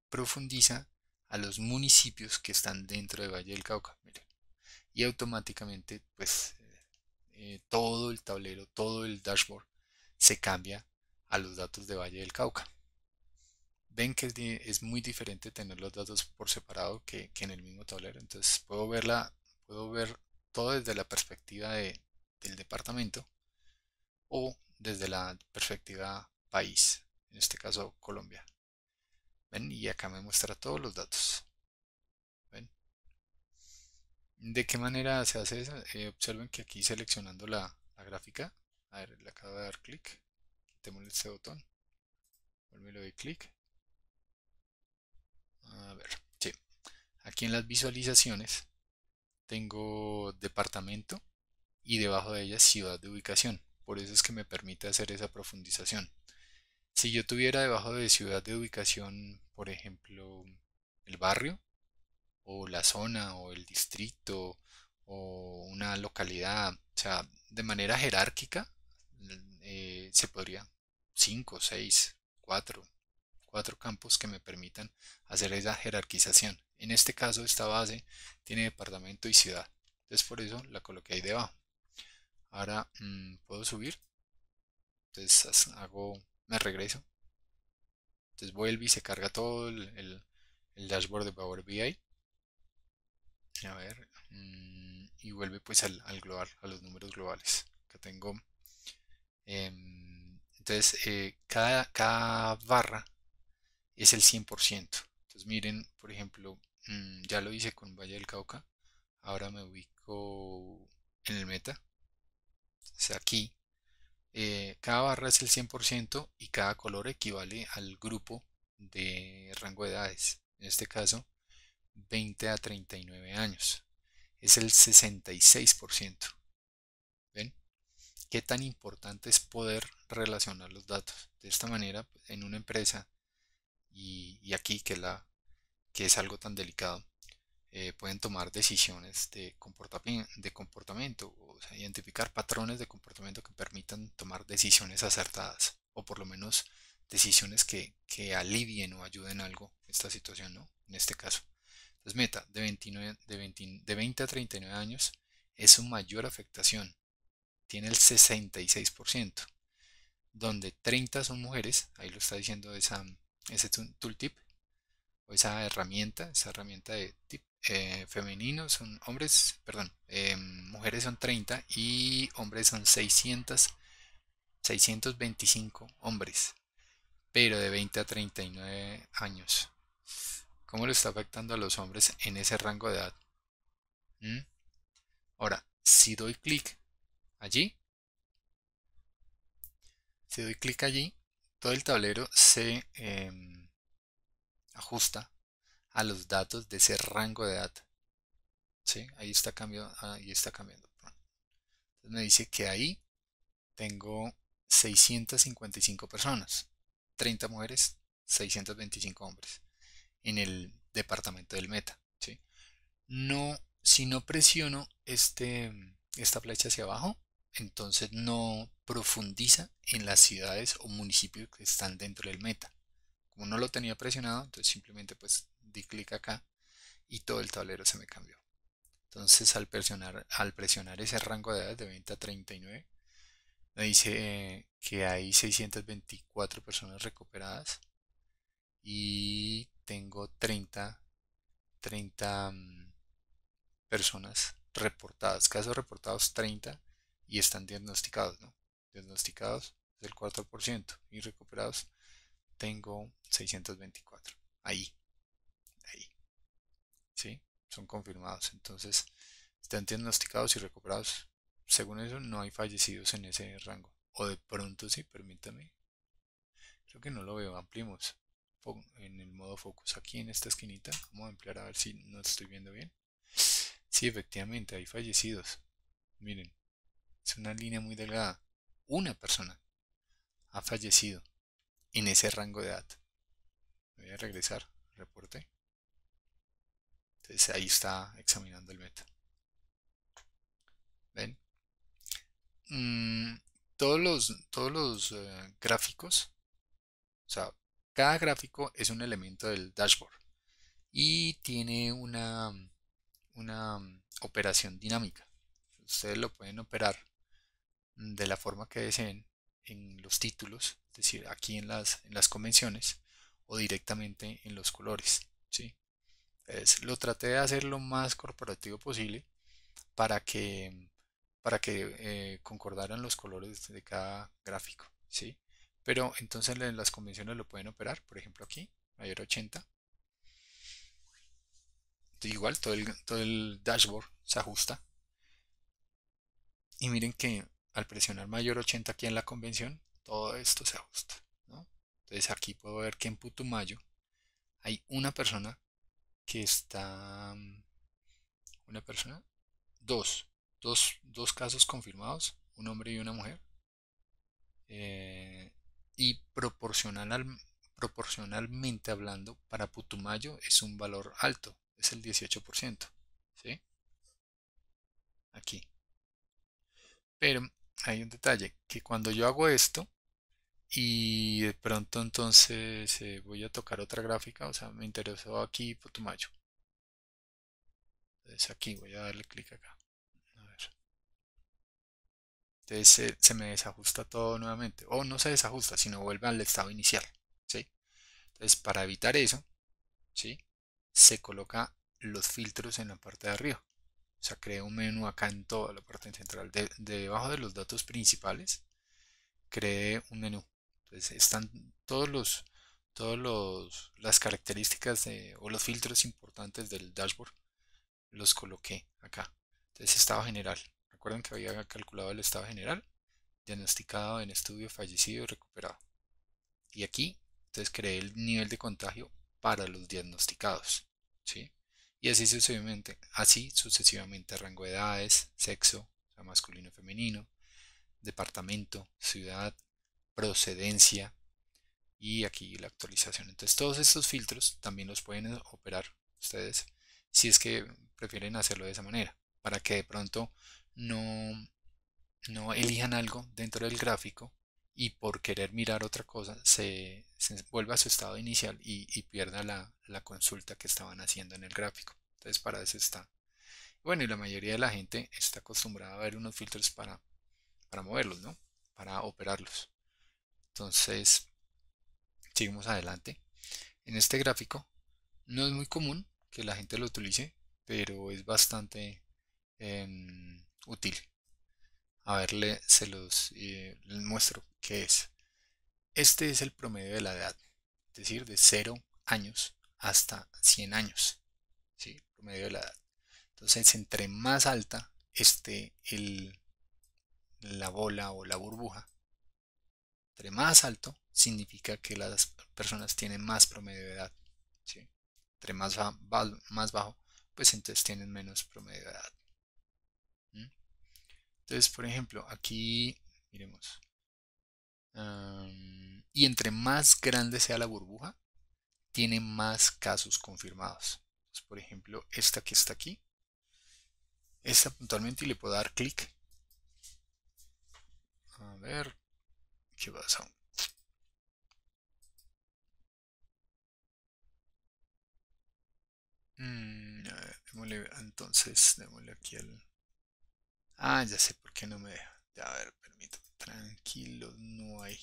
profundiza a los municipios que están dentro de Valle del Cauca. Y automáticamente, pues, eh, todo el tablero, todo el dashboard se cambia a los datos de Valle del Cauca. Ven que es, muy diferente tener los datos por separado que, en el mismo tablero. Entonces puedo verla, puedo ver todo desde la perspectiva del departamento o desde la perspectiva país, en este caso Colombia. ¿Ven? Y acá me muestra todos los datos. ¿Ven? ¿De qué manera se hace eso? Eh, observen que aquí seleccionando la, gráfica, a ver, le acabo de dar clic, quitemos este botón, vuelvo y le doy clic. A ver, sí. Aquí en las visualizaciones tengo departamento y debajo de ella ciudad de ubicación por eso es que me permite hacer esa profundización. Si yo tuviera debajo de ciudad de ubicación, por ejemplo, el barrio, o la zona, o el distrito, o una localidad, o sea, de manera jerárquica, eh, se podría 5, 6, 4, cuatro campos que me permitan hacer esa jerarquización. En este caso, esta base tiene departamento y ciudad. Entonces, por eso la coloqué ahí debajo. Ahora, mm, ¿puedo subir? Entonces hago, me regreso. Entonces vuelve y se carga todo el, dashboard de Power BI. A ver, mm, y vuelve pues al, global, a los números globales que tengo. Em, entonces, eh, cada, cada barra es el 100%. Entonces, miren, por ejemplo, mm, ya lo hice con Valle del Cauca. Ahora me ubico en el meta aquí eh, cada barra es el 100% y cada color equivale al grupo de rango de edades. En este caso, 20 a 39 años. Es el 66%. ¿Ven? Qué tan importante es poder relacionar los datos. De esta manera, en una empresa y, y aquí que, la, que es algo tan delicado, eh, pueden tomar decisiones de, comportamiento, de comportamiento o sea, identificar patrones de comportamiento que permitan tomar decisiones acertadas o por lo menos decisiones que, que alivien o ayuden algo esta situación, ¿no? En este caso. Entonces, meta, de, 29, de, 20, de 20 a 39 años es su mayor afectación. Tiene el 66%. Donde 30 son mujeres, ahí lo está diciendo esa, ese tooltip, o esa herramienta, esa herramienta de tip, eh, femeninos son hombres, perdón, eh, mujeres son 30 y hombres son 600, 625 hombres, pero de 20 a 39 años. ¿Cómo lo está afectando a los hombres en ese rango de edad? ¿Mm? Ahora, si doy clic allí, si doy clic allí, todo el tablero se em, ajusta a los datos de ese rango de data. ¿Sí? Ahí está cambiando. Ahí está cambiando. me dice que ahí tengo 655 personas, 30 mujeres, 625 hombres en el departamento del meta. ¿sí? No, si no presiono este, esta flecha hacia abajo, entonces no profundiza en las ciudades o municipios que están dentro del meta. Como no lo tenía presionado, entonces simplemente pues di clic acá y todo el tablero se me cambió. Entonces al presionar, al presionar ese rango de edad de 20 a 39, me dice eh, que hay 624 personas recuperadas y tengo 30, 30 mm, personas reportadas, casos reportados 30 y están diagnosticados, ¿no? Diagnosticados del 4% y recuperados tengo 624. Ahí son confirmados. Entonces, están diagnosticados y recuperados. Según eso, no hay fallecidos en ese rango. O de pronto, sí, permítame. Creo que no lo veo. Ampliamos en el modo focus. Aquí en esta esquinita, vamos a ampliar a ver si no estoy viendo bien. Sí, efectivamente, hay fallecidos. Miren, es una línea muy delgada. Una persona ha fallecido en ese rango de edad. Voy a regresar al reporte ahí está examinando el meta. ¿Ven? Mm, todos los, todos los eh, gráficos, o sea, cada gráfico es un elemento del dashboard y tiene una, una operación dinámica. Ustedes lo pueden operar de la forma que deseen en los títulos, es decir, aquí en las, en las convenciones o directamente en los colores. ¿sí? lo traté de hacer lo más corporativo posible para que, para que eh, concordaran los colores de cada gráfico. ¿sí? Pero entonces en las convenciones lo pueden operar, por ejemplo aquí, mayor 80. Igual todo el, todo el dashboard se ajusta. Y miren que al presionar mayor 80 aquí en la convención, todo esto se ajusta. ¿no? Entonces aquí puedo ver que en Putumayo hay una persona que está mm, una persona, dos, dos, casos confirmados, un hombre y una mujer, eh, y al, proporcionalmente hablando, para Putumayo es un valor alto, es el 18%, Aquí. Pero hay un detalle, que cuando yo hago esto, y de pronto entonces eh, voy a tocar otra gráfica, o sea, me interesó aquí Putumayo. Entonces aquí voy a darle clic acá. Entonces se me desajusta todo nuevamente, o no se desajusta, sino vuelve al estado inicial, Entonces para evitar eso, ¿sí? Se coloca los filtros en la parte de arriba. O sea, creé un menú acá en toda la parte central. De, de debajo de los datos principales, creé un menú están todos los todos las características de, o los filtros importantes del dashboard los coloqué acá. Entonces estado general. Recuerden que había calculado el estado general, diagnosticado en estudio, fallecido y recuperado. Y aquí, entonces creé el nivel de contagio para los diagnosticados. ¿sí? Y así sucesivamente, así sucesivamente, rango de edades, sexo, masculino, femenino, departamento, ciudad, procedencia y aquí la actualización. Entonces todos estos filtros también los pueden operar ustedes si es que prefieren hacerlo de esa manera para que de pronto no, no elijan algo dentro del gráfico y por querer mirar otra cosa se, se vuelva a su estado inicial y, pierda la, la, consulta que estaban haciendo en el gráfico. Entonces para eso está. Bueno, y la mayoría de la gente está acostumbrada a ver unos filtros para, para moverlos, ¿no? Para operarlos. Entonces, seguimos adelante. En este gráfico no es muy común que la gente lo utilice, pero es bastante em, útil. A ver, se los eh, muestro qué es. Este es el promedio de la edad, es decir, de 0 años hasta 100 años. ¿sí? Promedio de la edad. Entonces, entre más alta esté el, la bola o la burbuja, entre más alto significa que las personas tienen más promedio de edad. Entre más, bajo, pues entonces tienen menos promedio de edad. Entonces, por ejemplo, aquí miremos. y entre más grande sea la burbuja, tiene más casos confirmados. por ejemplo, esta que está aquí, esta puntualmente y le puedo dar clic. A ver, ¿Qué mm, a entonces, démosle aquí al... Ah, ya sé por qué no me deja. a ver, permítame. Tranquilo, no hay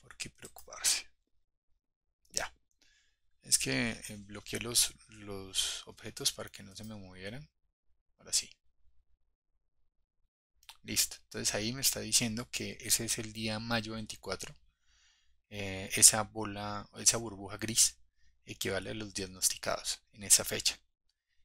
por qué preocuparse. Ya. Es que eh, bloqueé los, los objetos para que no se me movieran. Ahora sí. Listo. Entonces ahí me está diciendo que ese es el día mayo 24. Eh, esa bola, esa burbuja gris equivale a los diagnosticados en esa fecha.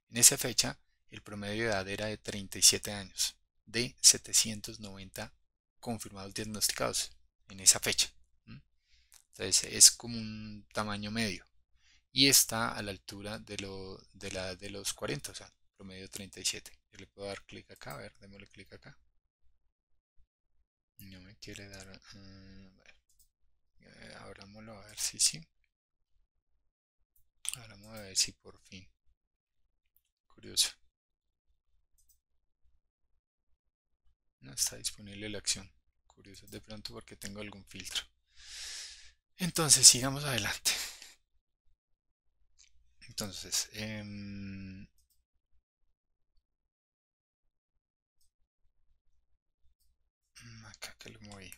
En esa fecha el promedio de edad era de 37 años, de 790 confirmados diagnosticados en esa fecha. Entonces es como un tamaño medio y está a la altura de, lo, de de los 40, o sea, promedio 37. Yo le puedo dar clic acá, a ver, démosle clic acá no me quiere dar um, a ver si sí ahora vamos a ver si por fin curioso no está disponible la acción curioso de pronto porque tengo algún filtro entonces sigamos adelante entonces eh, Mm, acá que lo moví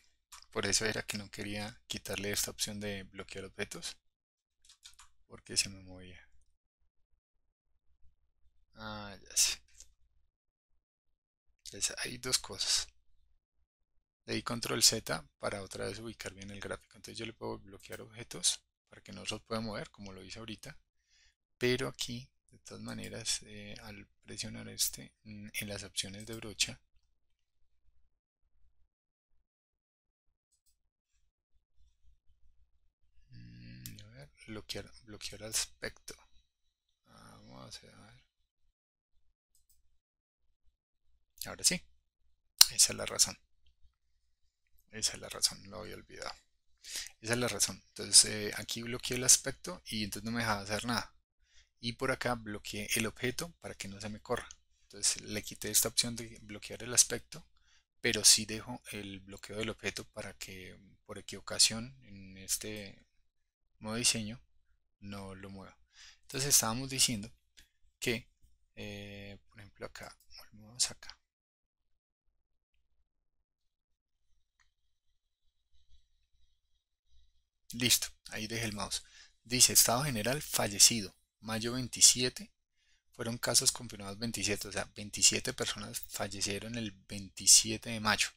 por eso era que no quería quitarle esta opción de bloquear objetos porque se me movía ah ya sé Entonces, hay dos cosas le di control Z para otra vez ubicar bien el gráfico entonces yo le puedo bloquear objetos para que no se pueda mover como lo hice ahorita pero aquí de todas maneras eh, al presionar este mm, en las opciones de brocha bloquear, bloquear aspecto. Ah, vamos a ver. Ahora sí. Esa es la razón. Esa es la razón, lo había olvidado. Esa es la razón. Entonces eh, aquí bloqueé el aspecto y entonces no me dejaba hacer nada. Y por acá bloqueé el objeto para que no se me corra. Entonces le quité esta opción de bloquear el aspecto, pero sí dejo el bloqueo del objeto para que por equivocación en este modo diseño no lo muevo entonces estábamos diciendo que eh, por ejemplo acá volvemos acá listo ahí dejé el mouse dice estado general fallecido mayo 27 fueron casos confirmados 27 o sea 27 personas fallecieron el 27 de mayo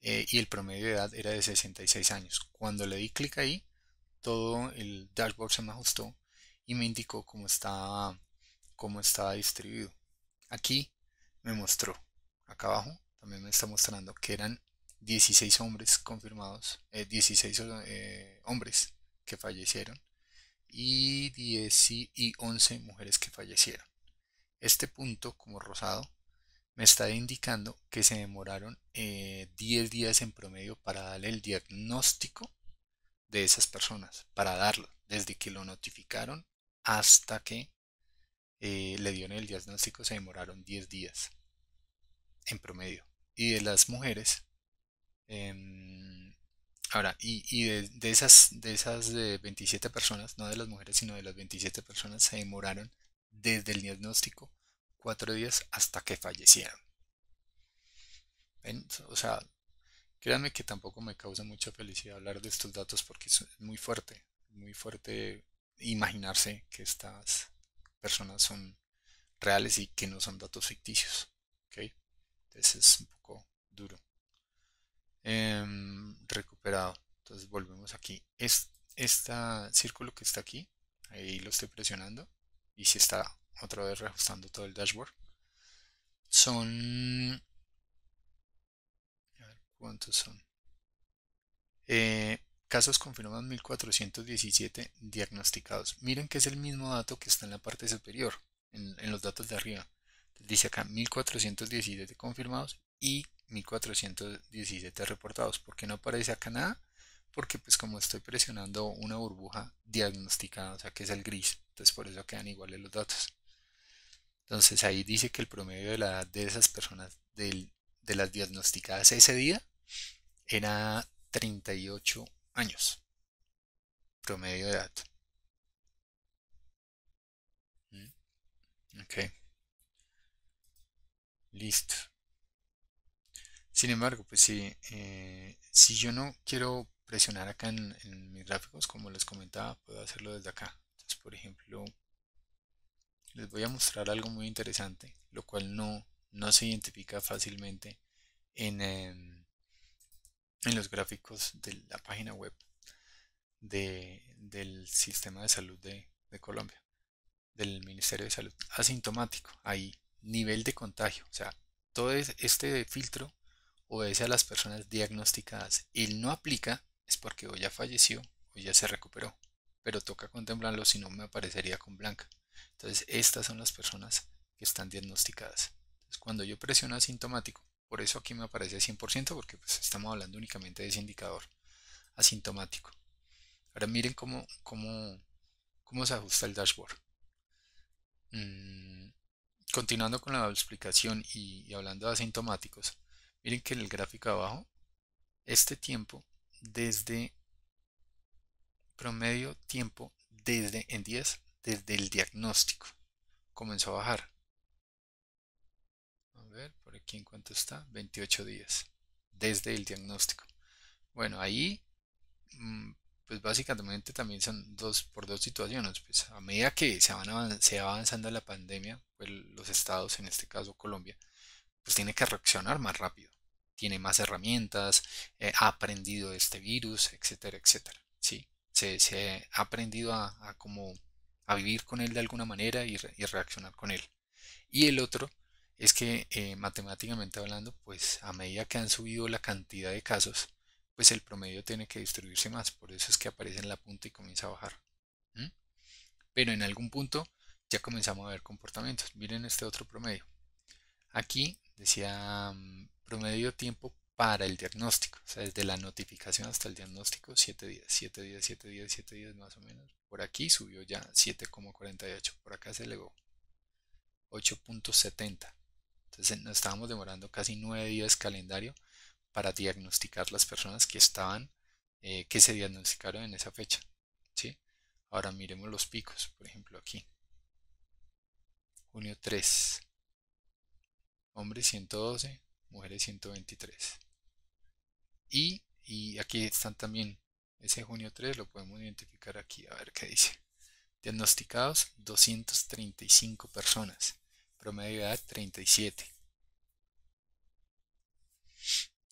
eh, y el promedio de edad era de 66 años cuando le di clic ahí todo el dashboard se me ajustó y me indicó cómo estaba, cómo estaba distribuido. Aquí me mostró, acá abajo también me está mostrando que eran 16 hombres confirmados, 16 eh, eh, hombres que fallecieron y, 11 mujeres que fallecieron. Este punto como rosado me está indicando que se demoraron 10 eh, días en promedio para darle el diagnóstico de esas personas para darlo, desde que lo notificaron hasta que eh, le dieron el diagnóstico se demoraron 10 días en promedio. Y de las mujeres, em, ahora, y, de, esas, de esas de eh, 27 personas, no de las mujeres, sino de las 27 personas, se demoraron desde el diagnóstico 4 días hasta que fallecieron. O sea, Créanme que tampoco me causa mucha felicidad hablar de estos datos porque es muy fuerte, muy fuerte imaginarse que estas personas son reales y que no son datos ficticios. Entonces es un poco duro. Em, recuperado. Entonces volvemos aquí. Este, este círculo que está aquí, ahí lo estoy presionando y se está otra vez reajustando todo el dashboard. Son ¿Cuántos son? Eh, casos confirmados 1417 diagnosticados. Miren que es el mismo dato que está en la parte superior, en, los datos de arriba. Dice acá 1417 confirmados y 1417 reportados. ¿Por qué no aparece acá nada? Porque pues como estoy presionando una burbuja diagnosticada, o sea que es el gris. Entonces por eso quedan iguales los datos. Entonces ahí dice que el promedio de la edad de esas personas del de las diagnosticadas ese día era 38 años, promedio de edad. Mm, ok. Listo. Sin embargo, pues si, eh, si yo no quiero presionar acá en, mis gráficos, como les comentaba, puedo hacerlo desde acá. Entonces, por ejemplo, les voy a mostrar algo muy interesante, lo cual no, no se identifica fácilmente en, em, en, los gráficos de la página web del sistema de salud de, Colombia, del Ministerio de Salud. Asintomático, ahí, nivel de contagio, o sea, todo este filtro obedece a las personas diagnosticadas. Él no aplica es porque o ya falleció o ya se recuperó, pero toca contemplarlo si no me aparecería con blanca. Entonces, estas son las personas que están diagnosticadas cuando yo presiono asintomático, por eso aquí me aparece 100% porque pues, estamos hablando únicamente de ese indicador asintomático. Ahora miren cómo, se ajusta el dashboard. Mm, continuando con la explicación y, hablando de asintomáticos, miren que en el gráfico de abajo, este tiempo desde promedio tiempo desde en 10 desde el diagnóstico comenzó a bajar ¿Quién cuánto está, 28 días desde el diagnóstico. Bueno, ahí mm, pues básicamente también son dos por dos situaciones. Pues a medida que se, va avanzando la pandemia, pues los estados, en este caso Colombia, pues tiene que reaccionar más rápido. Tiene más herramientas, eh, ha aprendido este virus, etcétera, etcétera. ¿sí? Se, ha aprendido a, como, a vivir con él de alguna manera y reaccionar con él. Y el otro, es que eh, matemáticamente hablando, pues a medida que han subido la cantidad de casos, pues el promedio tiene que distribuirse más, por eso es que aparece en la punta y comienza a bajar. Pero en algún punto ya comenzamos a ver comportamientos. Miren este otro promedio. Aquí decía mm, promedio tiempo para el diagnóstico, o sea, desde la notificación hasta el diagnóstico, 7 días, 7 días, 7 días, 7 días más o menos. Por aquí subió ya 7,48, por acá se elevó 8.70 entonces nos estábamos demorando casi nueve días calendario para diagnosticar las personas que estaban, eh, que se diagnosticaron en esa fecha. Ahora miremos los picos, por ejemplo aquí. Junio 3. Hombres 112, mujeres 123. y aquí están también, ese junio 3 lo podemos identificar aquí, a ver qué dice. Diagnosticados 235 personas promedio de edad 37.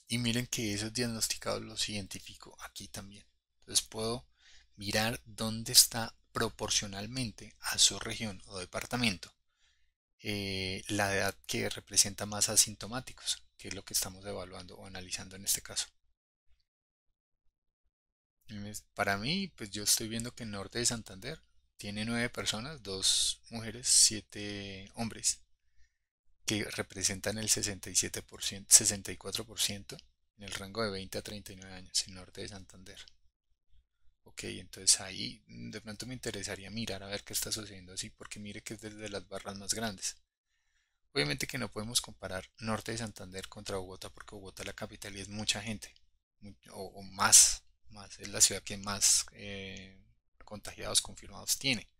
Y miren que esos diagnosticados los identifico aquí también. Entonces puedo mirar dónde está proporcionalmente a su región o departamento eh, la edad que representa más asintomáticos, que es lo que estamos evaluando o analizando en este caso. Para mí, pues yo estoy viendo que en Norte de Santander tiene nueve personas, dos mujeres, siete hombres, que representan el 67%, 64% en el rango de 20 a 39 años, en norte de Santander. Ok, entonces ahí de pronto me interesaría mirar a ver qué está sucediendo así, porque mire que es desde las barras más grandes. Obviamente que no podemos comparar norte de Santander contra Bogotá, porque Bogotá la capital y es mucha gente, o, más, más, es la ciudad que más... Eh, contagiados confirmados tiene.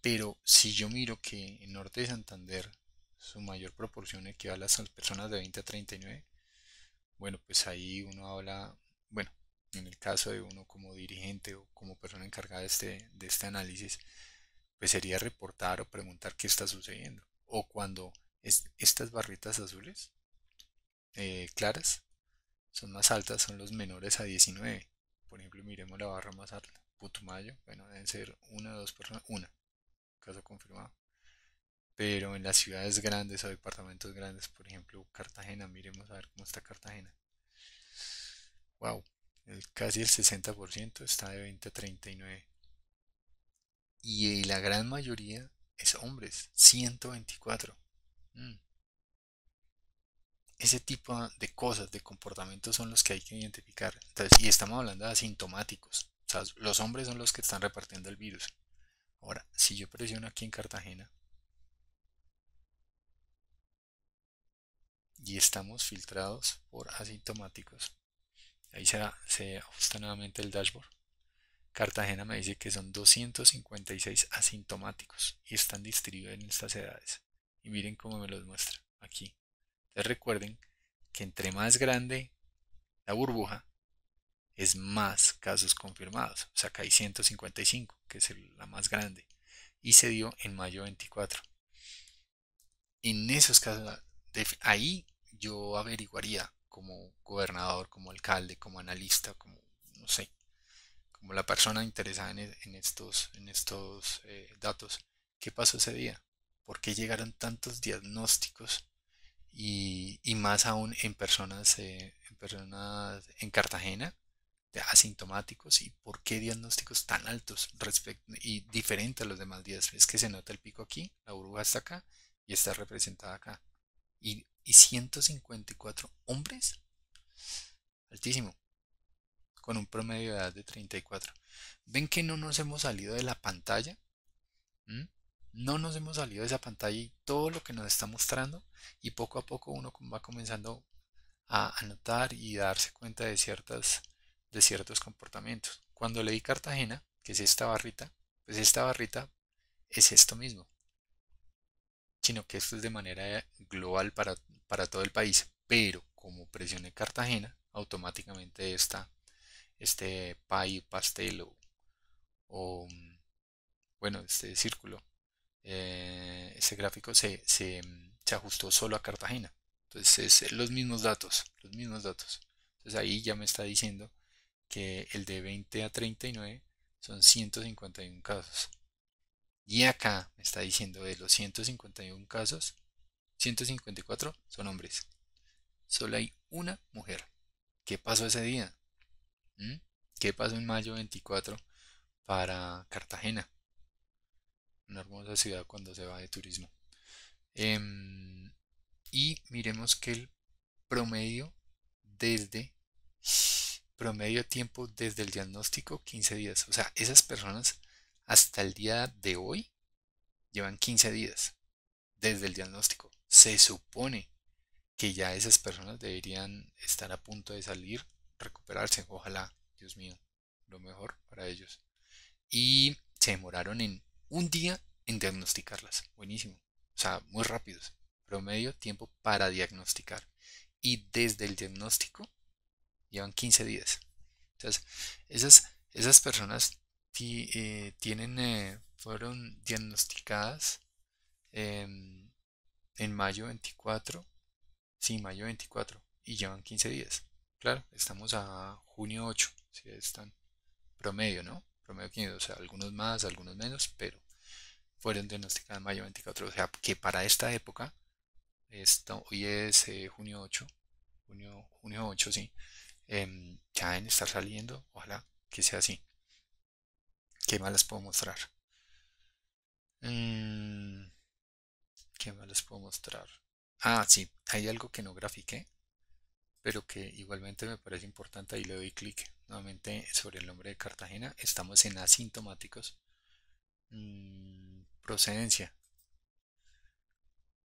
Pero si yo miro que en Norte de Santander su mayor proporción equivale a las personas de 20 a 39, bueno, pues ahí uno habla, bueno, en el caso de uno como dirigente o como persona encargada de este, de este análisis, pues sería reportar o preguntar qué está sucediendo. O cuando estas barritas azules, eh, claras, son más altas, son los menores a 19. Por ejemplo, miremos la barra más alta. Putumayo, bueno, deben ser una o dos personas, una, caso confirmado. Pero en las ciudades grandes o departamentos grandes, por ejemplo, Cartagena, miremos a ver cómo está Cartagena. Wow, casi el 60% está de 20 a 39. Y eh, la gran mayoría es hombres, 124. Mm. Ese tipo de cosas, de comportamientos son los que hay que identificar. Entonces, y estamos hablando de asintomáticos los hombres son los que están repartiendo el virus. Ahora, si yo presiono aquí en Cartagena y estamos filtrados por asintomáticos, ahí se, ajusta nuevamente el dashboard. Cartagena me dice que son 256 asintomáticos y están distribuidos en estas edades. Y miren cómo me los muestra aquí. recuerden que entre más grande la burbuja, es más casos confirmados. O sea, que hay 155, que es la más grande. Y se dio en mayo 24. En esos casos, ahí yo averiguaría como gobernador, como alcalde, como analista, como, no sé, como la persona interesada en, e, estos, en estos eh, datos, qué pasó ese día, por qué llegaron tantos diagnósticos y, más aún en personas, eh, en personas en Cartagena, asintomáticos y por qué diagnósticos tan altos respecto y diferente a los demás días. Es que se nota el pico aquí, la burbuja está acá y está representada acá. Y, 154 hombres, altísimo, con un promedio de edad de 34. ¿Ven que no nos hemos salido de la pantalla? ¿Mm? No nos hemos salido de esa pantalla y todo lo que nos está mostrando y poco a poco uno va comenzando a anotar y darse cuenta de ciertas de ciertos comportamientos. Cuando leí Cartagena, que es esta barrita, pues esta barrita es esto mismo, sino que esto es de manera eh, global para, todo el país, pero como presioné Cartagena, automáticamente está este pie, pastel o, bueno, este círculo, eh, este gráfico se, ajustó solo a Cartagena. Entonces, los mismos datos, los mismos datos. Entonces ahí ya me está diciendo que el de 20 a 39 son 151 casos. Y acá me está diciendo de los 151 casos, 154 son hombres. Solo hay una mujer. ¿Qué pasó ese día? ¿Mm? ¿Qué pasó en mayo 24 para Cartagena? Una hermosa ciudad cuando se va de turismo. Em, y miremos que el promedio desde promedio tiempo desde el diagnóstico 15 días. O sea, esas personas hasta el día de hoy llevan 15 días desde el diagnóstico. Se supone que ya esas personas deberían estar a punto de salir, recuperarse. Ojalá, Dios mío, lo mejor para ellos. Y se demoraron en un día en diagnosticarlas. Buenísimo. O sea, muy rápidos. Promedio tiempo para diagnosticar. Y desde el diagnóstico llevan 15 días. Entonces, esas, personas eh, eh, fueron diagnosticadas em, en mayo 24, sí, mayo 24, y llevan 15 días. Claro, estamos a junio 8, si están promedio, ¿no? Promedio 15, o sea, algunos más, algunos menos, pero fueron diagnosticadas en mayo 24, o sea, que para esta época, hoy es eh, junio 8, junio, junio 8, sí, Em, ya en estar saliendo, ojalá que sea así. ¿Qué más les puedo mostrar? Mm, ¿Qué más les puedo mostrar? Ah, sí, hay algo que no grafiqué, pero que igualmente me parece importante. Ahí le doy clic nuevamente sobre el nombre de Cartagena. Estamos en asintomáticos. Mm, procedencia.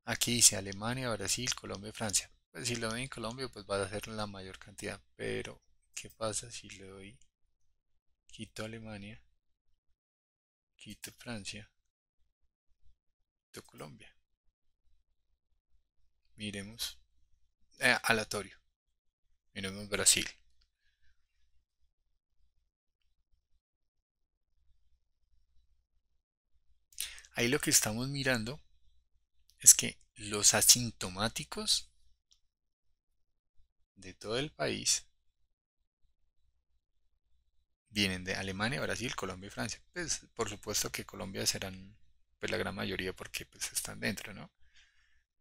Aquí dice Alemania, Brasil, Colombia, Francia. Pues si lo doy en Colombia, pues va a ser la mayor cantidad. Pero, ¿qué pasa si le doy? Quito Alemania, quito Francia, quito Colombia. Miremos. Eh, aleatorio. Miremos Brasil. Ahí lo que estamos mirando es que los asintomáticos de todo el país vienen de Alemania, Brasil, Colombia y Francia. Pues por supuesto que Colombia serán pues, la gran mayoría porque pues están dentro, ¿no?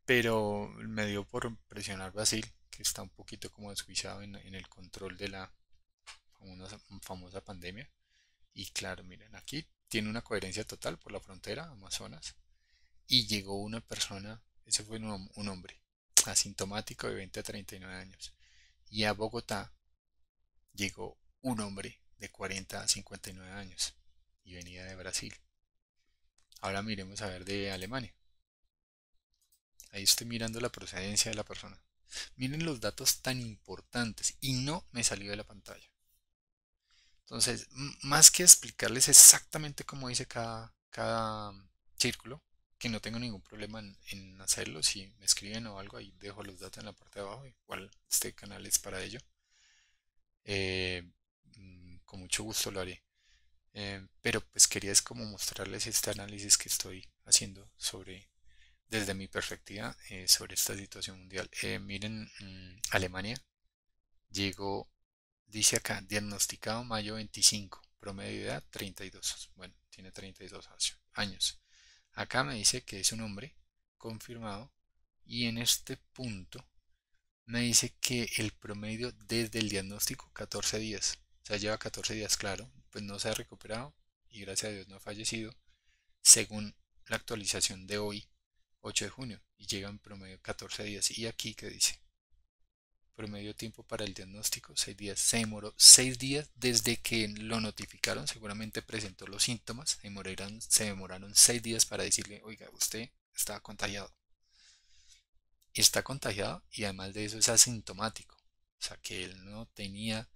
Pero me dio por presionar Brasil, que está un poquito como desjuiciado en, el control de la famosa, famosa pandemia. Y claro, miren, aquí tiene una coherencia total por la frontera, Amazonas. Y llegó una persona, ese fue un hombre, asintomático de 20 a 39 años y a Bogotá llegó un hombre de 40 a 59 años y venía de Brasil. Ahora miremos a ver de Alemania. Ahí estoy mirando la procedencia de la persona. Miren los datos tan importantes y no me salió de la pantalla. Entonces, más que explicarles exactamente cómo dice cada, cada mm, círculo, que no tengo ningún problema en, hacerlo. Si me escriben o algo, ahí dejo los datos en la parte de abajo. Igual este canal es para ello. Eh, mm, con mucho gusto lo haré. Eh, pero pues quería es como mostrarles este análisis que estoy haciendo sobre desde mi perspectiva eh, sobre esta situación mundial. miren, mm, Alemania llegó, dice acá, diagnosticado mayo 25, promedio de edad 32. Bueno, tiene 32 años Acá me dice que es un hombre confirmado y en este punto me dice que el promedio desde el diagnóstico 14 días. O sea, lleva 14 días, claro, pues no se ha recuperado y gracias a Dios no ha fallecido según la actualización de hoy, 8 de junio, y llega en promedio 14 días. Y aquí que dice promedio tiempo para el diagnóstico, seis días. Se demoró seis días desde que lo notificaron, seguramente presentó los síntomas, se demoraron, seis días para decirle, oiga, usted está contagiado. Está contagiado y además de eso es asintomático. O sea que él no tenía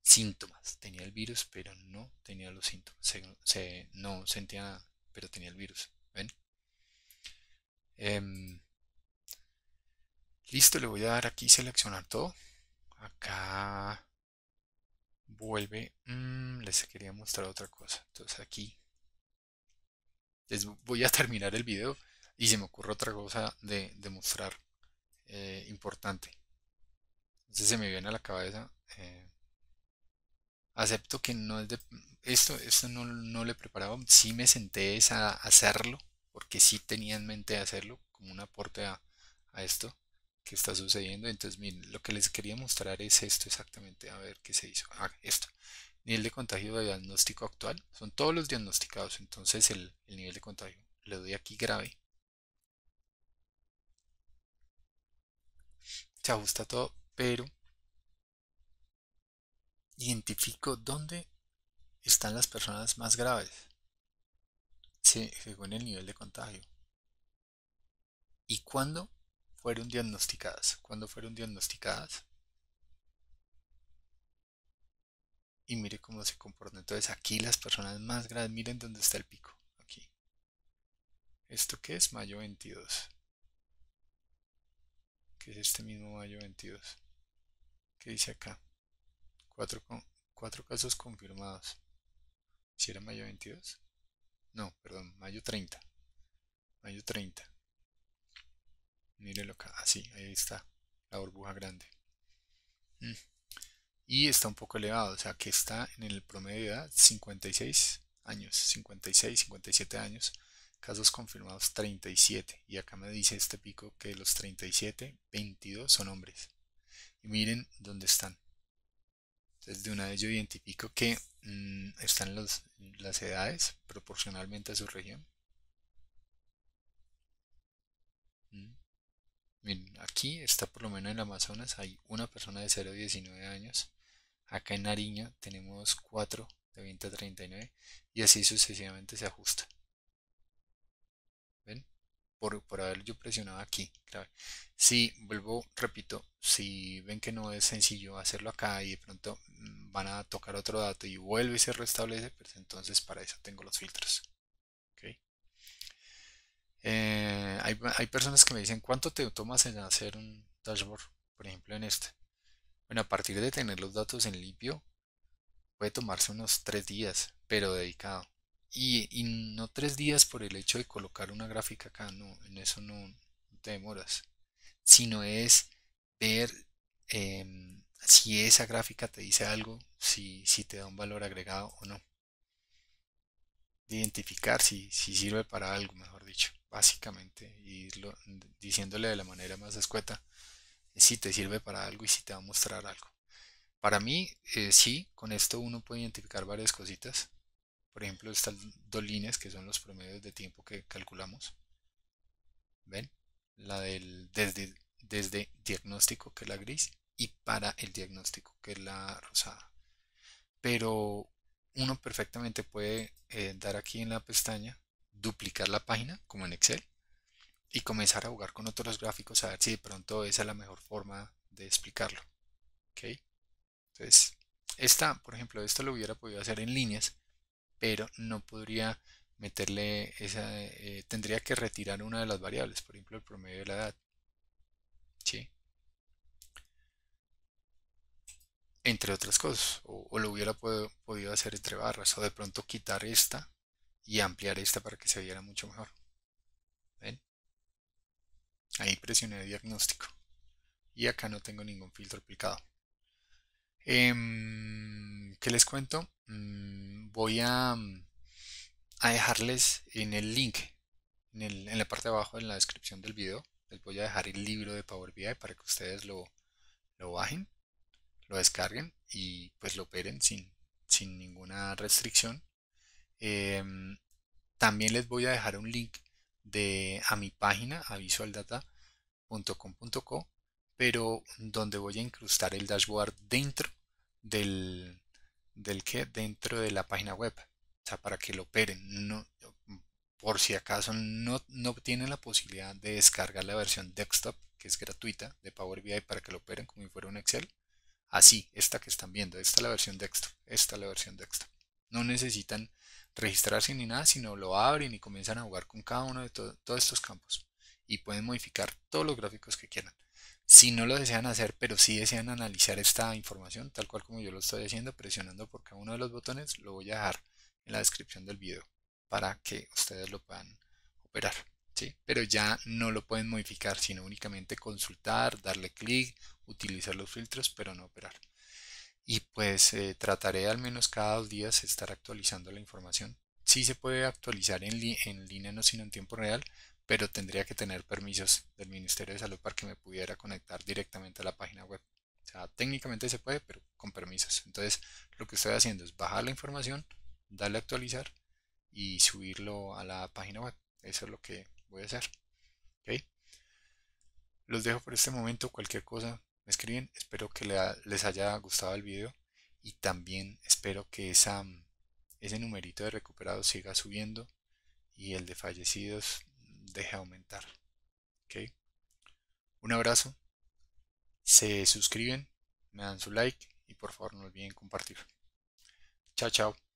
síntomas, tenía el virus, pero no tenía los síntomas. Se, no sentía nada, pero tenía el virus. ¿Ven? Em, Listo, le voy a dar aquí seleccionar todo. Acá vuelve. Mm, les quería mostrar otra cosa. Entonces aquí les voy a terminar el video y se me ocurre otra cosa de, mostrar eh, importante. Entonces se me viene a la cabeza. Eh, acepto que no es de esto, esto no, no preparaba he Sí me senté a hacerlo porque sí tenía en mente hacerlo como un aporte a esto que está sucediendo. Entonces, miren, lo que les quería mostrar es esto exactamente. A ver qué se hizo. Ah, esto. Nivel de contagio de diagnóstico actual. Son todos los diagnosticados. Entonces, el, nivel de contagio. Le doy aquí grave. Se ajusta todo, pero identifico dónde están las personas más graves según el nivel de contagio. ¿Y cuando fueron diagnosticadas. ¿Cuándo fueron diagnosticadas? Y mire cómo se comporta. Entonces aquí las personas más grandes, miren dónde está el pico. Aquí. ¿Esto qué es? Mayo 22. Que es este mismo mayo 22. ¿Qué dice acá? Cuatro, con, cuatro casos confirmados. ¿Si era mayo 22? No, perdón, mayo 30. Mayo 30. Mírenlo acá. Así, ah, ahí está la burbuja grande. Mm. Y está un poco elevado, o sea que está en el promedio de edad 56 años, 56, 57 años, casos confirmados 37. Y acá me dice este pico que los 37, 22 son hombres. Y miren dónde están. Entonces de una vez yo identifico que mm, están las edades proporcionalmente a su región. aquí está por lo menos en Amazonas, hay una persona de 0 a 19 años. Acá en Nariño tenemos 4 de 20 a 39 y así sucesivamente se ajusta. ¿Ven? Por, por haber yo presionado aquí. Si vuelvo, repito, si ven que no es sencillo hacerlo acá y de pronto mm, van a tocar otro dato y vuelve y se restablece, pues entonces para eso tengo los filtros. Eh, hay, personas que me dicen, ¿cuánto te tomas en hacer un dashboard? Por ejemplo, en este. Bueno, a partir de tener los datos en limpio, puede tomarse unos tres días, pero dedicado. Y, y no tres días por el hecho de colocar una gráfica acá, no, en eso no, te demoras, sino es ver em, si esa gráfica te dice algo, si, si te da un valor agregado o no. identificar si, si sirve para algo, mejor dicho básicamente, y diciéndole de la manera más escueta si te sirve para algo y si te va a mostrar algo. Para mí, eh, sí, con esto uno puede identificar varias cositas. Por ejemplo, estas dos líneas que son los promedios de tiempo que calculamos. ¿Ven? La del desde, desde diagnóstico, que es la gris, y para el diagnóstico, que es la rosada. Pero uno perfectamente puede eh, dar aquí en la pestaña duplicar la página, como en Excel, y comenzar a jugar con otros gráficos a ver si de pronto esa es la mejor forma de explicarlo. ¿Okay? Entonces, esta, por ejemplo, esto lo hubiera podido hacer en líneas, pero no podría meterle esa, eh, tendría que retirar una de las variables, por ejemplo, el promedio de la edad. ¿Sí? Entre otras cosas, o, lo hubiera podido hacer entre barras, o de pronto quitar esta y ampliar esta para que se viera mucho mejor. Ahí presioné diagnóstico y acá no tengo ningún filtro aplicado. Em, ¿Qué les cuento? Mm, voy a, dejarles en el link, en, la parte de abajo, en la descripción del video, les voy a dejar el libro de Power BI para que ustedes lo, lo bajen, lo descarguen y pues lo operen sin, sin ninguna restricción Em, también les voy a dejar un link de, a mi página, a visualdata.com.co, pero donde voy a incrustar el dashboard dentro del, del que dentro de la página web, o sea, para que lo operen. por si acaso no, no tienen la posibilidad de descargar la versión desktop, que es gratuita, de Power BI para que lo operen como si fuera un Excel. Así, esta que están viendo, esta es la versión desktop, esta es la versión desktop. No necesitan registrarse ni nada, sino lo abren y comienzan a jugar con cada uno de todos estos campos. Y pueden modificar todos los gráficos que quieran. Si no lo desean hacer, pero sí desean analizar esta información, tal cual como yo lo estoy haciendo, presionando por cada uno de los botones, lo voy a dejar en la descripción del video para que ustedes lo puedan operar. ¿sí? Pero ya no lo pueden modificar, sino únicamente consultar, darle clic, utilizar los filtros, pero no operar y pues eh, trataré al menos cada dos días estar actualizando la información. Sí se puede actualizar en, en línea, no sino en tiempo real, pero tendría que tener permisos del Ministerio de Salud para que me pudiera conectar directamente a la página web. O sea, técnicamente se puede, pero con permisos. Entonces, lo que estoy haciendo es bajar la información, darle a actualizar y subirlo a la página web. Eso es lo que voy a hacer. Los dejo por este momento. Cualquier cosa, me escriben. Espero que les haya gustado el video y también espero que esa, mm, ese numerito de recuperados siga subiendo y el de fallecidos deje aumentar. ¿Okay? Un abrazo, se suscriben, me dan su like y por favor no olviden compartir. Chao, chao.